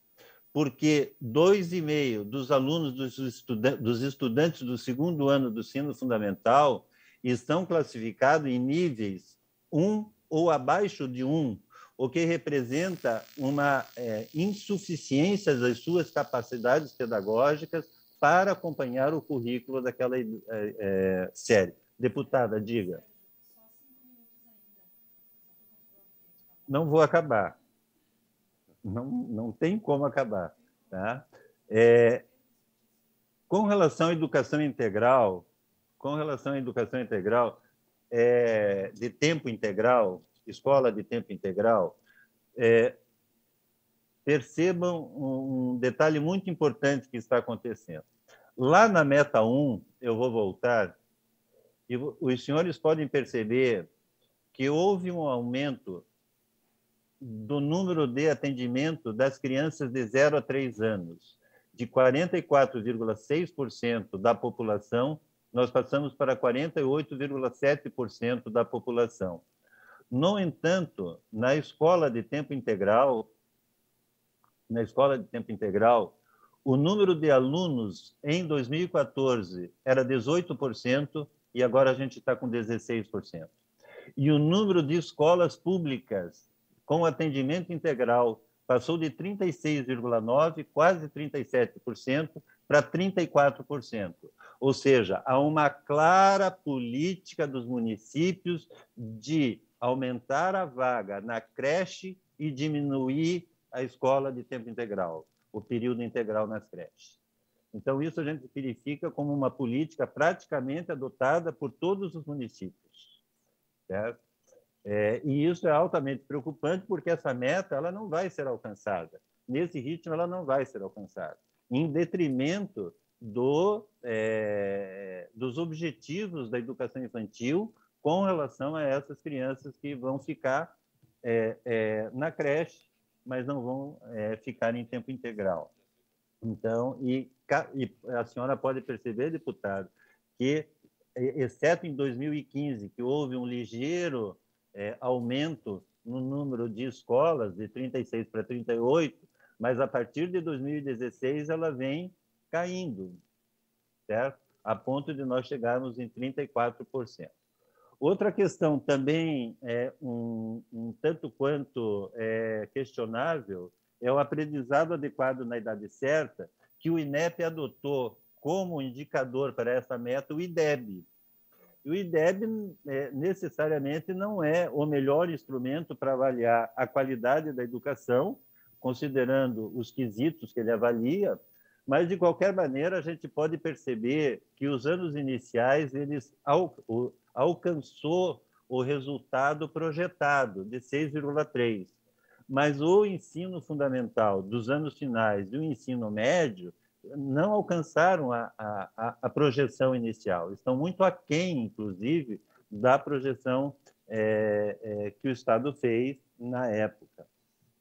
porque dois e meio dos alunos dos, estudan dos estudantes do segundo ano do ensino fundamental estão classificados em níveis 1 um ou abaixo de 1, um, o que representa uma é, insuficiência das suas capacidades pedagógicas para acompanhar o currículo daquela é, é, série. Deputada, diga. Não vou acabar não, não tem como acabar. Tá? É, com relação à educação integral, com relação à educação integral, é, de tempo integral, escola de tempo integral, é, percebam um detalhe muito importante que está acontecendo. Lá na meta 1, eu vou voltar, e os senhores podem perceber que houve um aumento do número de atendimento das crianças de 0 a 3 anos. De 44,6% da população, nós passamos para 48,7% da população. No entanto, na escola de tempo integral, na escola de tempo integral, o número de alunos em 2014 era 18% e agora a gente está com 16%. E o número de escolas públicas com atendimento integral passou de 36,9%, quase 37%, para 34%. Ou seja, há uma clara política dos municípios de aumentar a vaga na creche e diminuir a escola de tempo integral, o período integral nas creches. Então, isso a gente verifica como uma política praticamente adotada por todos os municípios. Certo? É, e isso é altamente preocupante, porque essa meta ela não vai ser alcançada. Nesse ritmo, ela não vai ser alcançada, em detrimento do, é, dos objetivos da educação infantil com relação a essas crianças que vão ficar é, é na creche, mas não vão é, ficar em tempo integral. Então, e, e a senhora pode perceber, deputado, que, exceto em 2015, que houve um ligeiro é, aumento no número de escolas, de 36 para 38, mas a partir de 2016 ela vem caindo, certo? A ponto de nós chegarmos em 34%. Outra questão também é um, um tanto quanto é, questionável é o aprendizado adequado na idade certa, que o INEP adotou como indicador para essa meta o IDEB, o IDEB é, necessariamente não é o melhor instrumento para avaliar a qualidade da educação, considerando os quesitos que ele avalia, mas de qualquer maneira a gente pode perceber que os anos iniciais eles al, alcançou o resultado projetado de 6,3. Mas o ensino fundamental dos anos finais e o ensino médio não alcançaram a, a, a projeção inicial, estão muito aquém, inclusive, da projeção é, é, que o Estado fez na época.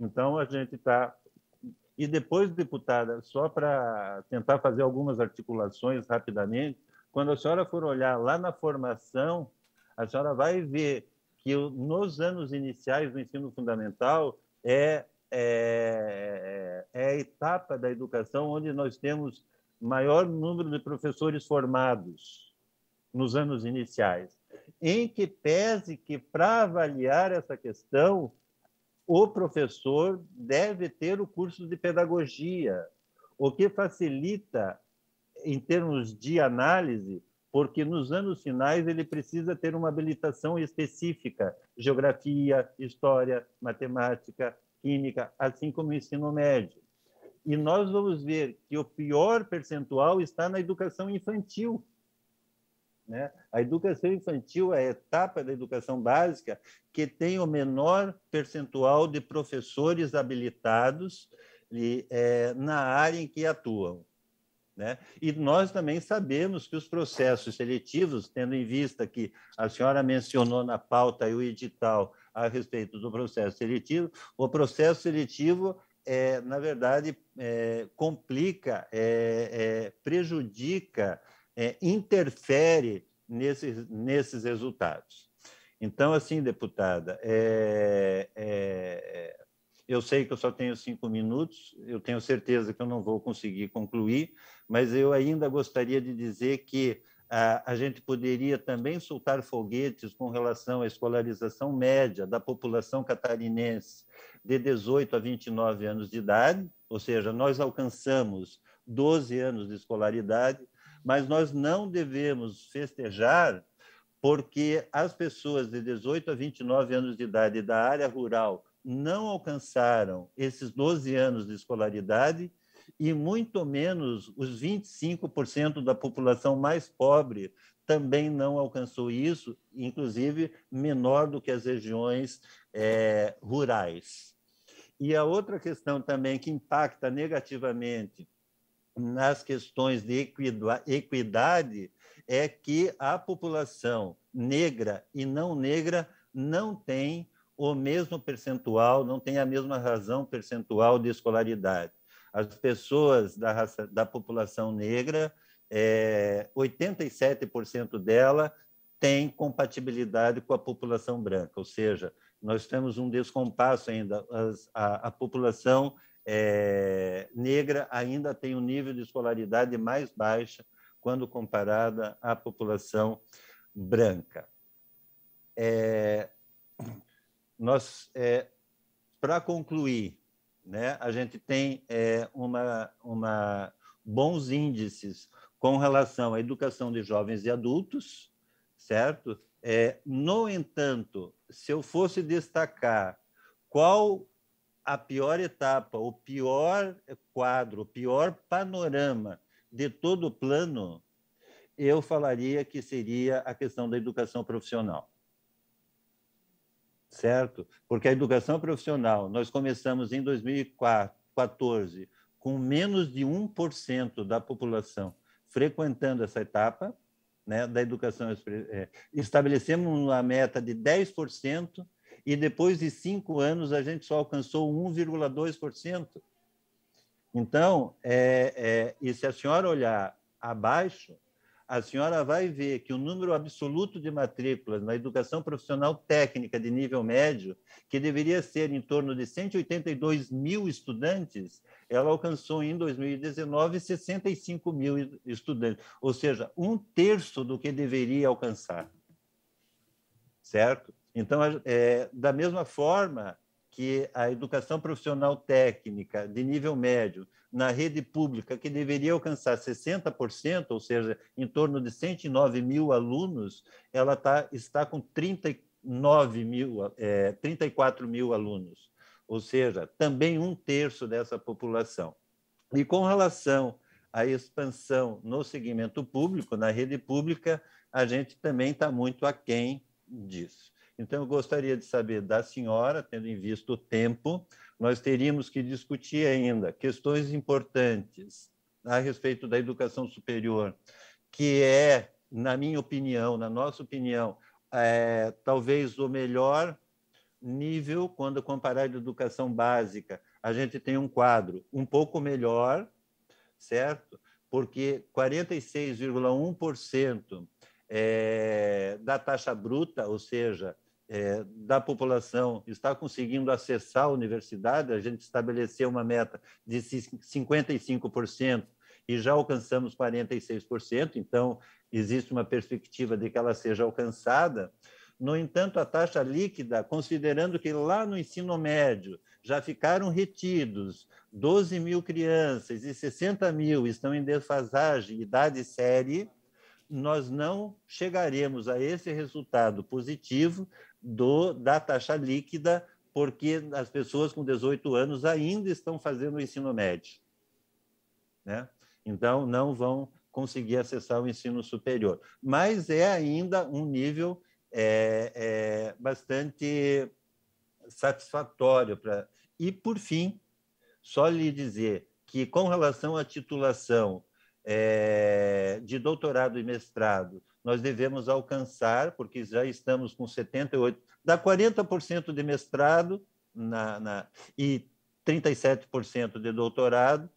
Então, a gente está. E depois, deputada, só para tentar fazer algumas articulações rapidamente, quando a senhora for olhar lá na formação, a senhora vai ver que nos anos iniciais do ensino fundamental é é, é, é a etapa da educação onde nós temos maior número de professores formados nos anos iniciais, em que pese que para avaliar essa questão o professor deve ter o curso de pedagogia, o que facilita em termos de análise, porque nos anos finais ele precisa ter uma habilitação específica, geografia, história, matemática, química, assim como o ensino médio. E nós vamos ver que o pior percentual está na educação infantil. Né? A educação infantil é a etapa da educação básica que tem o menor percentual de professores habilitados e, é, na área em que atuam. Né? E nós também sabemos que os processos seletivos, tendo em vista que a senhora mencionou na pauta e o edital a respeito do processo seletivo. O processo seletivo, é, na verdade, é, complica, é, é prejudica, é, interfere nesses, nesses resultados. Então, assim, deputada, é, eu sei que eu só tenho cinco minutos, eu tenho certeza que eu não vou conseguir concluir, mas eu ainda gostaria de dizer que a gente poderia também soltar foguetes com relação à escolarização média da população catarinense de 18 a 29 anos de idade, ou seja, nós alcançamos 12 anos de escolaridade, mas nós não devemos festejar porque as pessoas de 18 a 29 anos de idade da área rural não alcançaram esses 12 anos de escolaridade e muito menos os 25% da população mais pobre também não alcançou isso, inclusive menor do que as regiões é, rurais. E a outra questão também que impacta negativamente nas questões de equidade é que a população negra e não negra não tem o mesmo percentual, não tem a mesma razão percentual de escolaridade as pessoas da, raça, da população negra, é, 87% dela tem compatibilidade com a população branca, ou seja, nós temos um descompasso ainda. As, a, a, população é, negra ainda tem um nível de escolaridade mais baixa quando comparada à população branca. É, nós, é, para concluir, né? A gente tem é, uma, uma, bons índices com relação à educação de jovens e adultos, certo? É, no entanto, se eu fosse destacar qual a pior etapa, o pior quadro, o pior panorama de todo o plano, eu falaria que seria a questão da educação profissional certo? Porque a educação profissional, nós começamos em 2014 com menos de 1% da população frequentando essa etapa né, da educação. É, estabelecemos uma meta de 10% e depois de cinco anos a gente só alcançou 1,2%. Então, é, é, e se a senhora olhar abaixo, a senhora vai ver que o número absoluto de matrículas na educação profissional técnica de nível médio, que deveria ser em torno de 182 mil estudantes, ela alcançou em 2019 65 mil estudantes, ou seja, um terço do que deveria alcançar. Certo? Então, é, da mesma forma, que a educação profissional técnica de nível médio na rede pública, que deveria alcançar 60%, ou seja, em torno de 109 mil alunos, ela tá, está com 39 mil, é, 34 mil alunos, ou seja, também um terço dessa população. E com relação à expansão no segmento público, na rede pública, a gente também está muito aquém disso. Então, eu gostaria de saber da senhora, tendo em vista o tempo, nós teríamos que discutir ainda questões importantes a respeito da educação superior, que é, na minha opinião, na nossa opinião, é, talvez o melhor nível quando comparar de educação básica. A gente tem um quadro um pouco melhor, certo? Porque 46,1% é, da taxa bruta, ou seja, é, da população está conseguindo acessar a universidade, a gente estabeleceu uma meta de 55% e já alcançamos 46%, então existe uma perspectiva de que ela seja alcançada. No entanto, a taxa líquida, considerando que lá no ensino médio já ficaram retidos 12 mil crianças e 60 mil estão em desfasagem, idade série, nós não chegaremos a esse resultado positivo do, da taxa líquida, porque as pessoas com 18 anos ainda estão fazendo o ensino médio. Né? Então, não vão conseguir acessar o ensino superior. Mas é ainda um nível é, é, bastante satisfatório. Pra... E, por fim, só lhe dizer que, com relação à titulação é, de doutorado e mestrado, nós devemos alcançar, porque já estamos com 78, dá 40% de mestrado na, na, e 37% de doutorado,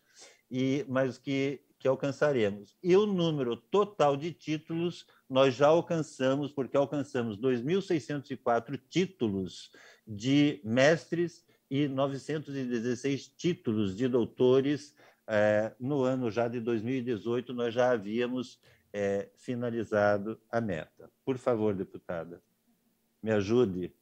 e, mas que, que alcançaremos. E o número total de títulos nós já alcançamos, porque alcançamos 2.604 títulos de mestres e 916 títulos de doutores. Eh, no ano já de 2018, nós já havíamos é, finalizado a meta. Por favor, deputada, me ajude.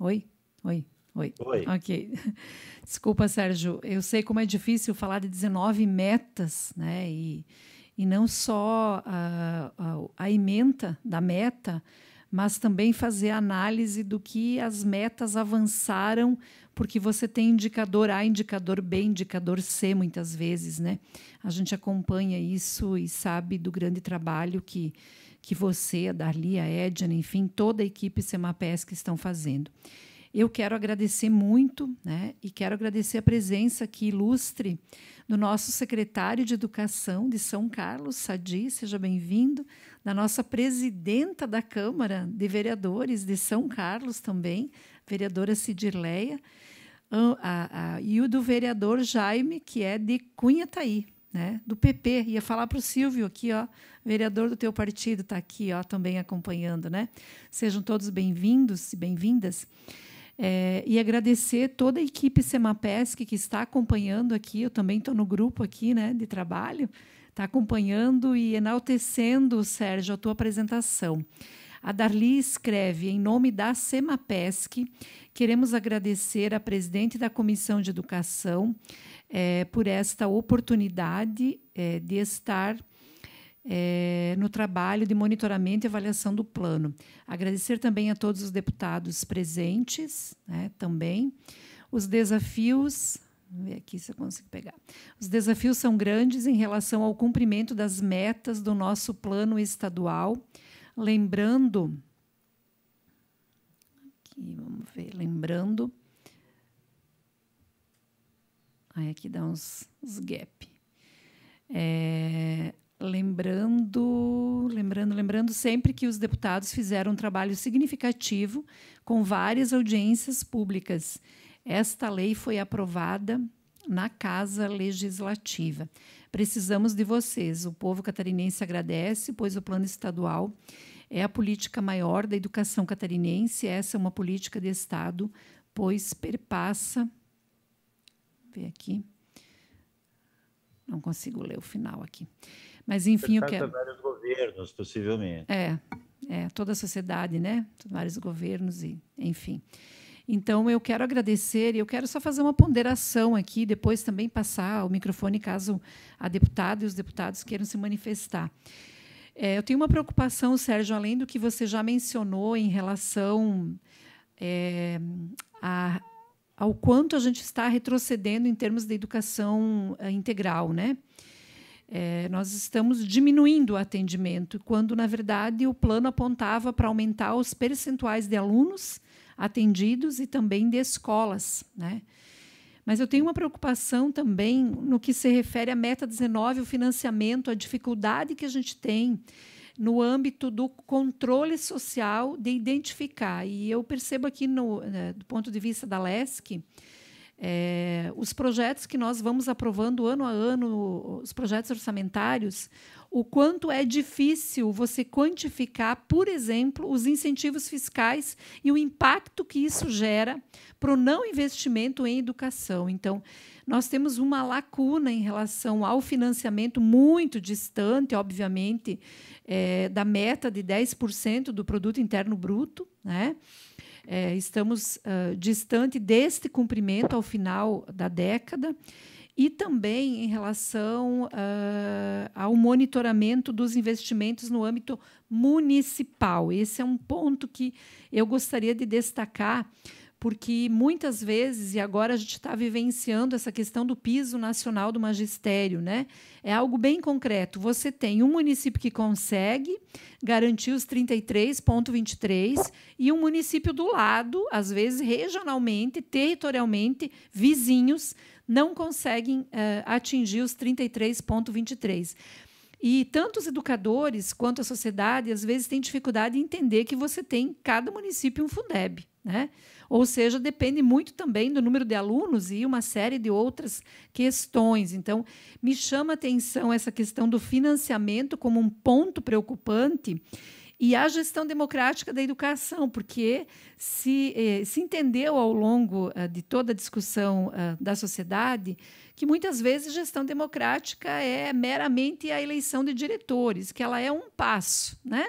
Oi, oi, oi. Oi. Ok. [laughs] Desculpa, Sérgio. Eu sei como é difícil falar de 19 metas, né? E, e não só a, a, a emenda da meta, mas também fazer análise do que as metas avançaram, porque você tem indicador A, indicador B, indicador C muitas vezes, né? A gente acompanha isso e sabe do grande trabalho que que você, a Darli, a Edna, enfim, toda a equipe Semapesc estão fazendo. Eu quero agradecer muito, né? E quero agradecer a presença aqui ilustre do nosso secretário de Educação de São Carlos, Sadi, seja bem-vindo da nossa presidenta da Câmara de Vereadores de São Carlos também, vereadora Cidirleia, a, a, e o do vereador Jaime, que é de Cunhataí, né, do PP. Ia falar para o Silvio aqui, ó, vereador do teu partido está aqui, ó, também acompanhando, né? Sejam todos bem-vindos e bem-vindas. É, e agradecer toda a equipe Semapesc que está acompanhando aqui. Eu também estou no grupo aqui, né, de trabalho está acompanhando e enaltecendo, Sérgio, a tua apresentação. A Darli escreve, em nome da SEMAPESC, queremos agradecer a presidente da Comissão de Educação eh, por esta oportunidade eh, de estar eh, no trabalho de monitoramento e avaliação do plano. Agradecer também a todos os deputados presentes, né, também, os desafios, Vamos ver aqui se eu consigo pegar. Os desafios são grandes em relação ao cumprimento das metas do nosso plano estadual. Lembrando. Aqui, vamos ver. Lembrando. Aí aqui dá uns, uns gap. É, lembrando, lembrando, lembrando sempre que os deputados fizeram um trabalho significativo com várias audiências públicas esta lei foi aprovada na Casa Legislativa. Precisamos de vocês. O povo catarinense agradece, pois o plano estadual é a política maior da educação catarinense. Essa é uma política de Estado, pois perpassa. Vê aqui. Não consigo ler o final aqui. Mas, enfim, perpassa o que. É... vários governos, possivelmente. É, é, toda a sociedade, né? Vários governos, e enfim. Então, eu quero agradecer e eu quero só fazer uma ponderação aqui, depois também passar o microfone caso a deputada e os deputados queiram se manifestar. É, eu tenho uma preocupação, Sérgio, além do que você já mencionou em relação é, a, ao quanto a gente está retrocedendo em termos de educação é, integral, né? É, nós estamos diminuindo o atendimento, quando, na verdade, o plano apontava para aumentar os percentuais de alunos atendidos e também de escolas. Né? Mas eu tenho uma preocupação também no que se refere à meta 19, o financiamento, a dificuldade que a gente tem no âmbito do controle social de identificar. E eu percebo aqui, no, né, do ponto de vista da LESC, é, os projetos que nós vamos aprovando ano a ano, os projetos orçamentários, o quanto é difícil você quantificar, por exemplo, os incentivos fiscais e o impacto que isso gera para o não investimento em educação. Então, nós temos uma lacuna em relação ao financiamento muito distante, obviamente, é, da meta de 10% do produto interno bruto, né? É, estamos uh, distante deste cumprimento ao final da década e também em relação uh, ao monitoramento dos investimentos no âmbito municipal. Esse é um ponto que eu gostaria de destacar, porque muitas vezes, e agora a gente está vivenciando essa questão do piso nacional do magistério, né? É algo bem concreto. Você tem um município que consegue garantir os 33,23 e um município do lado, às vezes regionalmente, territorialmente, vizinhos não conseguem uh, atingir os 33,23. E tanto os educadores quanto a sociedade, às vezes, têm dificuldade em entender que você tem em cada município um Fundeb. Né? Ou seja, depende muito também do número de alunos e uma série de outras questões. Então, me chama a atenção essa questão do financiamento como um ponto preocupante e a gestão democrática da educação, porque se, eh, se entendeu ao longo eh, de toda a discussão eh, da sociedade que muitas vezes gestão democrática é meramente a eleição de diretores, que ela é um passo, né?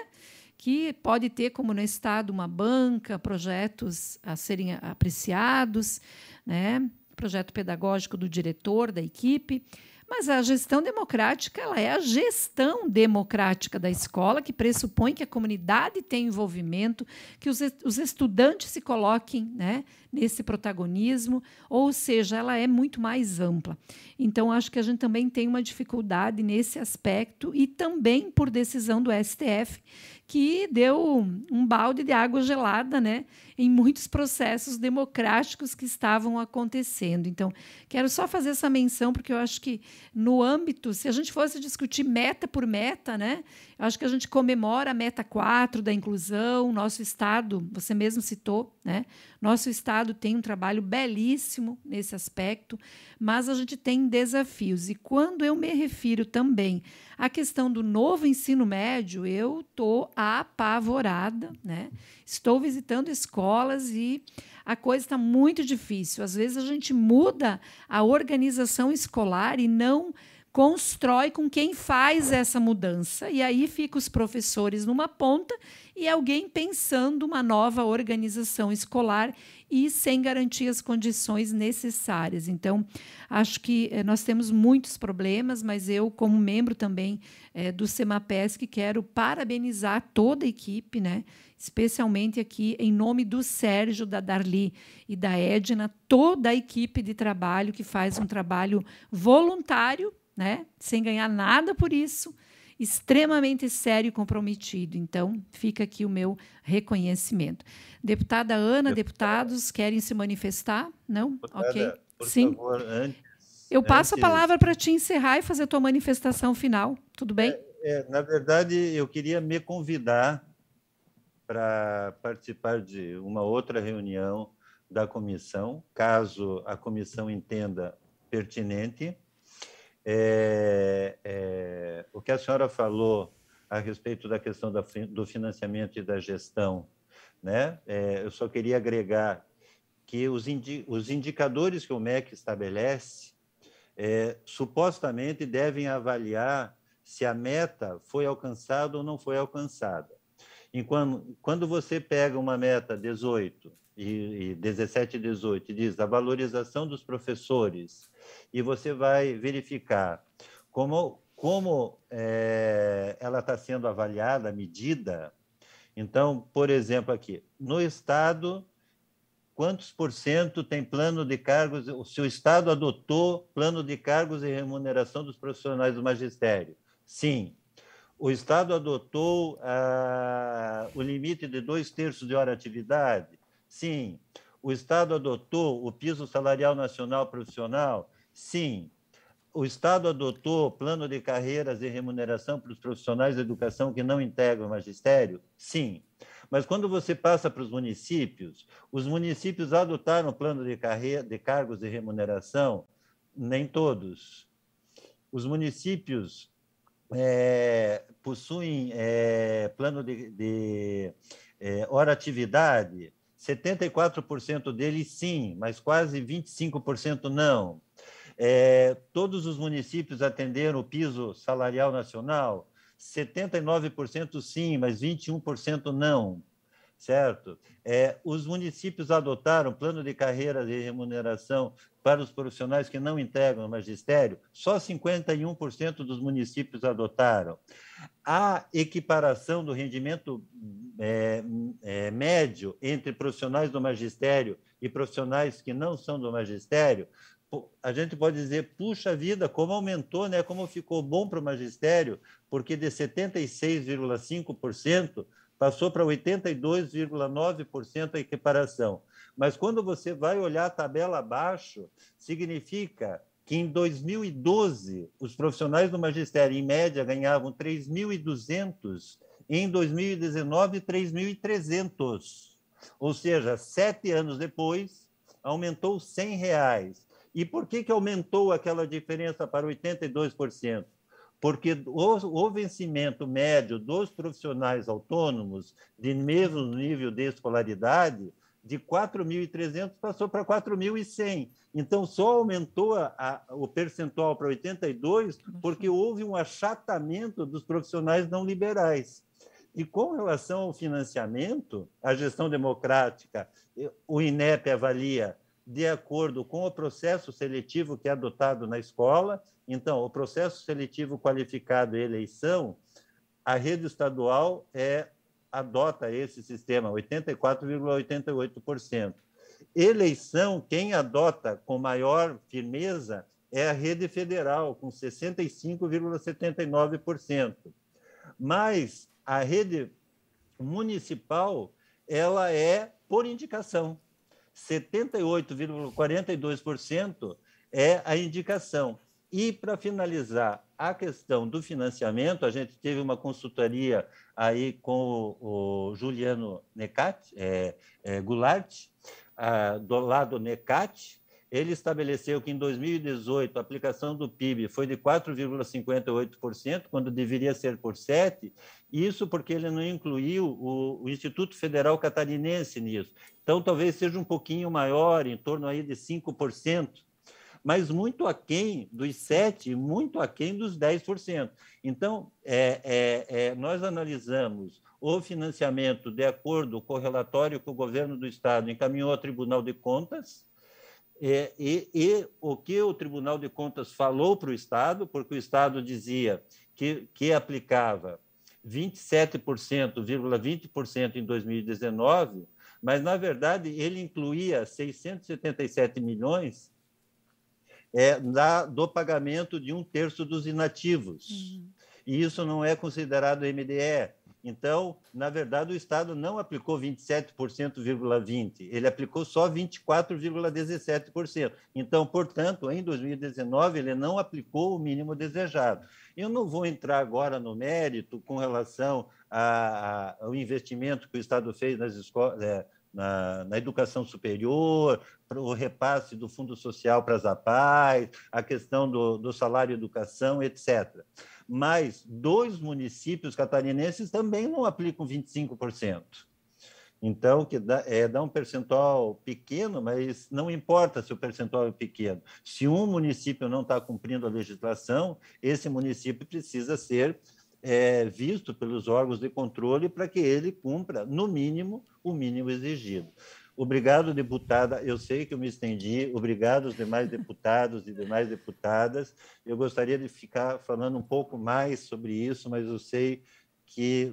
que pode ter, como no Estado, uma banca, projetos a serem apreciados, né? projeto pedagógico do diretor, da equipe. Mas a gestão democrática ela é a gestão democrática da escola, que pressupõe que a comunidade tem envolvimento, que os, os estudantes se coloquem né, nesse protagonismo, ou seja, ela é muito mais ampla. Então, acho que a gente também tem uma dificuldade nesse aspecto e também por decisão do STF, que deu um balde de água gelada, né? em muitos processos democráticos que estavam acontecendo. Então, quero só fazer essa menção, porque eu acho que no âmbito, se a gente fosse discutir meta por meta, né, acho que a gente comemora a meta 4 da inclusão, nosso Estado, você mesmo citou, né, nosso Estado tem um trabalho belíssimo nesse aspecto, mas a gente tem desafios. E quando eu me refiro também à questão do novo ensino médio, eu estou apavorada, né? Estou visitando escolas escolas e a coisa está muito difícil. Às vezes a gente muda a organização escolar e não constrói com quem faz essa mudança. E aí fica os professores numa ponta e alguém pensando uma nova organização escolar e sem garantir as condições necessárias. Então, acho que eh, nós temos muitos problemas, mas eu, como membro também eh, do SEMAPESC, quero parabenizar toda a equipe, né? especialmente aqui em nome do Sérgio, da Darli e da Edna, toda a equipe de trabalho que faz um trabalho voluntário, né, sem ganhar nada por isso, extremamente sério e comprometido. Então, fica aqui o meu reconhecimento. Deputada Ana, deputada, deputados, querem se manifestar? Não? Deputada, ok. Por Sim. Favor, antes, Eu passo antes... a palavra para te encerrar e fazer tua manifestação final. Tudo bem? É, é, na verdade, eu queria me convidar para participar de uma outra reunião da comissão, caso a comissão entenda pertinente. É, é, o que a senhora falou a respeito da questão da, do financiamento e da gestão, né? É, eu só queria agregar que os, indi, os indicadores que o MEC estabelece é, supostamente devem avaliar se a meta foi alcançada ou não foi alcançada. Enquanto, quando você pega uma meta 18 e, e 17 e 18 diz a valorização dos professores e você vai verificar como, como é, ela está sendo avaliada, medida. Então, por exemplo, aqui, no Estado, quantos por cento tem plano de cargos, o seu Estado adotou plano de cargos e remuneração dos profissionais do magistério? Sim o Estado adotou ah, o limite de dois terços de hora atividade? Sim. O Estado adotou o piso salarial nacional profissional? Sim. O Estado adotou plano de carreiras e remuneração para os profissionais da educação que não integram o magistério? Sim. Mas quando você passa para os municípios, os municípios adotaram plano de carreira, de cargos e remuneração? Nem todos. Os municípios é, possuem é, plano de, de é, oratividade, 74% deles sim, mas quase 25% não. É, todos os municípios atenderam o piso salarial nacional, 79% sim, mas 21% não certo? É, os municípios adotaram plano de carreira de remuneração para os profissionais que não integram o magistério, só 51% dos municípios adotaram. A equiparação do rendimento é, é, médio entre profissionais do magistério e profissionais que não são do magistério, a gente pode dizer, puxa vida, como aumentou, né? como ficou bom para o magistério, porque de 76,5% Passou para 82,9% a equiparação. Mas quando você vai olhar a tabela abaixo, significa que em 2012 os profissionais do magistério, em média, ganhavam 3.200 e em 2019 3.300. Ou seja, sete anos depois, aumentou 100 reais. E por que, que aumentou aquela diferença para 82%? porque o, o vencimento médio dos profissionais autônomos de mesmo nível de escolaridade de 4.300 passou para 4.100. Então, só aumentou a, a, o percentual para 82 uhum. porque houve um achatamento dos profissionais não liberais. E com relação ao financiamento, a gestão democrática, eh, o INEP avalia de acordo com o processo seletivo que é adotado na escola. Então, o processo seletivo qualificado e eleição, a rede estadual é adota esse sistema, 84,88%. Eleição, quem adota com maior firmeza é a rede federal, com 65,79%. Mas a rede municipal, ela é por indicação. 78,42% é a indicação. E, para finalizar, a questão do financiamento, a gente teve uma consultoria aí com o, o Juliano Necat, é, é, Goulart, a, do lado NECAT, ele estabeleceu que em 2018 a aplicação do PIB foi de 4,58%, quando deveria ser por 7%, isso porque ele não incluiu o, o, Instituto Federal Catarinense nisso. Então, talvez seja um pouquinho maior, em torno aí de 5%, mas muito aquém dos 7%, muito aquém dos 10%. Então, é, é, é, nós analisamos o financiamento de acordo com o relatório que o governo do Estado encaminhou ao Tribunal de Contas, é, e, e, o que o Tribunal de Contas falou para o Estado, porque o Estado dizia que, que aplicava 27%, 20% em 2019, mas, na verdade, ele incluía 677 milhões é, do pagamento de um terço dos inativos. Uhum. E isso não é considerado MDE, então, na verdade, o Estado não aplicou 27,20%, ele aplicou só 24,17%. Então, portanto, em 2019, ele não aplicou o mínimo desejado. Eu não vou entrar agora no mérito com relação a, a, ao investimento que o Estado fez nas escolas. É, na, na, educação superior, o repasse do Fundo Social para as APAES, a questão do, do salário educação, etc mas dois municípios catarinenses também não aplicam 25%. Então, que dá, é, dá um percentual pequeno, mas não importa se o percentual é pequeno. Se um município não está cumprindo a legislação, esse município precisa ser é, visto pelos órgãos de controle para que ele cumpra, no mínimo, o mínimo exigido. Obrigado, deputada. Eu sei que eu me estendi. Obrigado aos demais deputados e demais deputadas. Eu gostaria de ficar falando um pouco mais sobre isso, mas eu sei que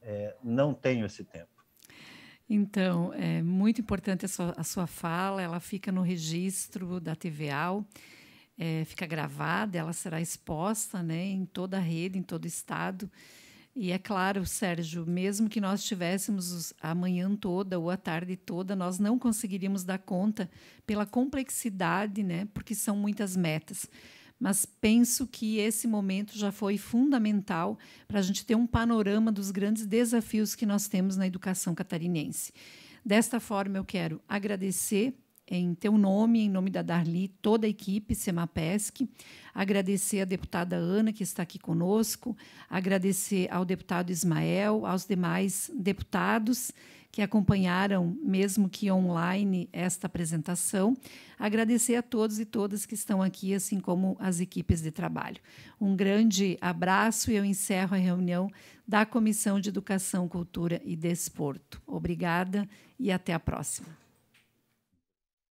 é, não tenho esse tempo. Então, é muito importante a sua, a sua fala. Ela fica no registro da TVAL, é, fica gravada, ela será exposta né, em toda a rede, em todo o estado. E é claro, Sérgio, mesmo que nós tivéssemos a manhã toda ou a tarde toda, nós não conseguiríamos dar conta pela complexidade, né? Porque são muitas metas. Mas penso que esse momento já foi fundamental para a gente ter um panorama dos grandes desafios que nós temos na educação catarinense. Desta forma, eu quero agradecer em teu nome, em nome da Darli, toda a equipe Semapesc, agradecer à deputada Ana, que está aqui conosco, agradecer ao deputado Ismael, aos demais deputados que acompanharam, mesmo que online, esta apresentação, agradecer a todos e todas que estão aqui, assim como as equipes de trabalho. Um grande abraço e eu encerro a reunião da Comissão de Educação, Cultura e Desporto. Obrigada e até a próxima.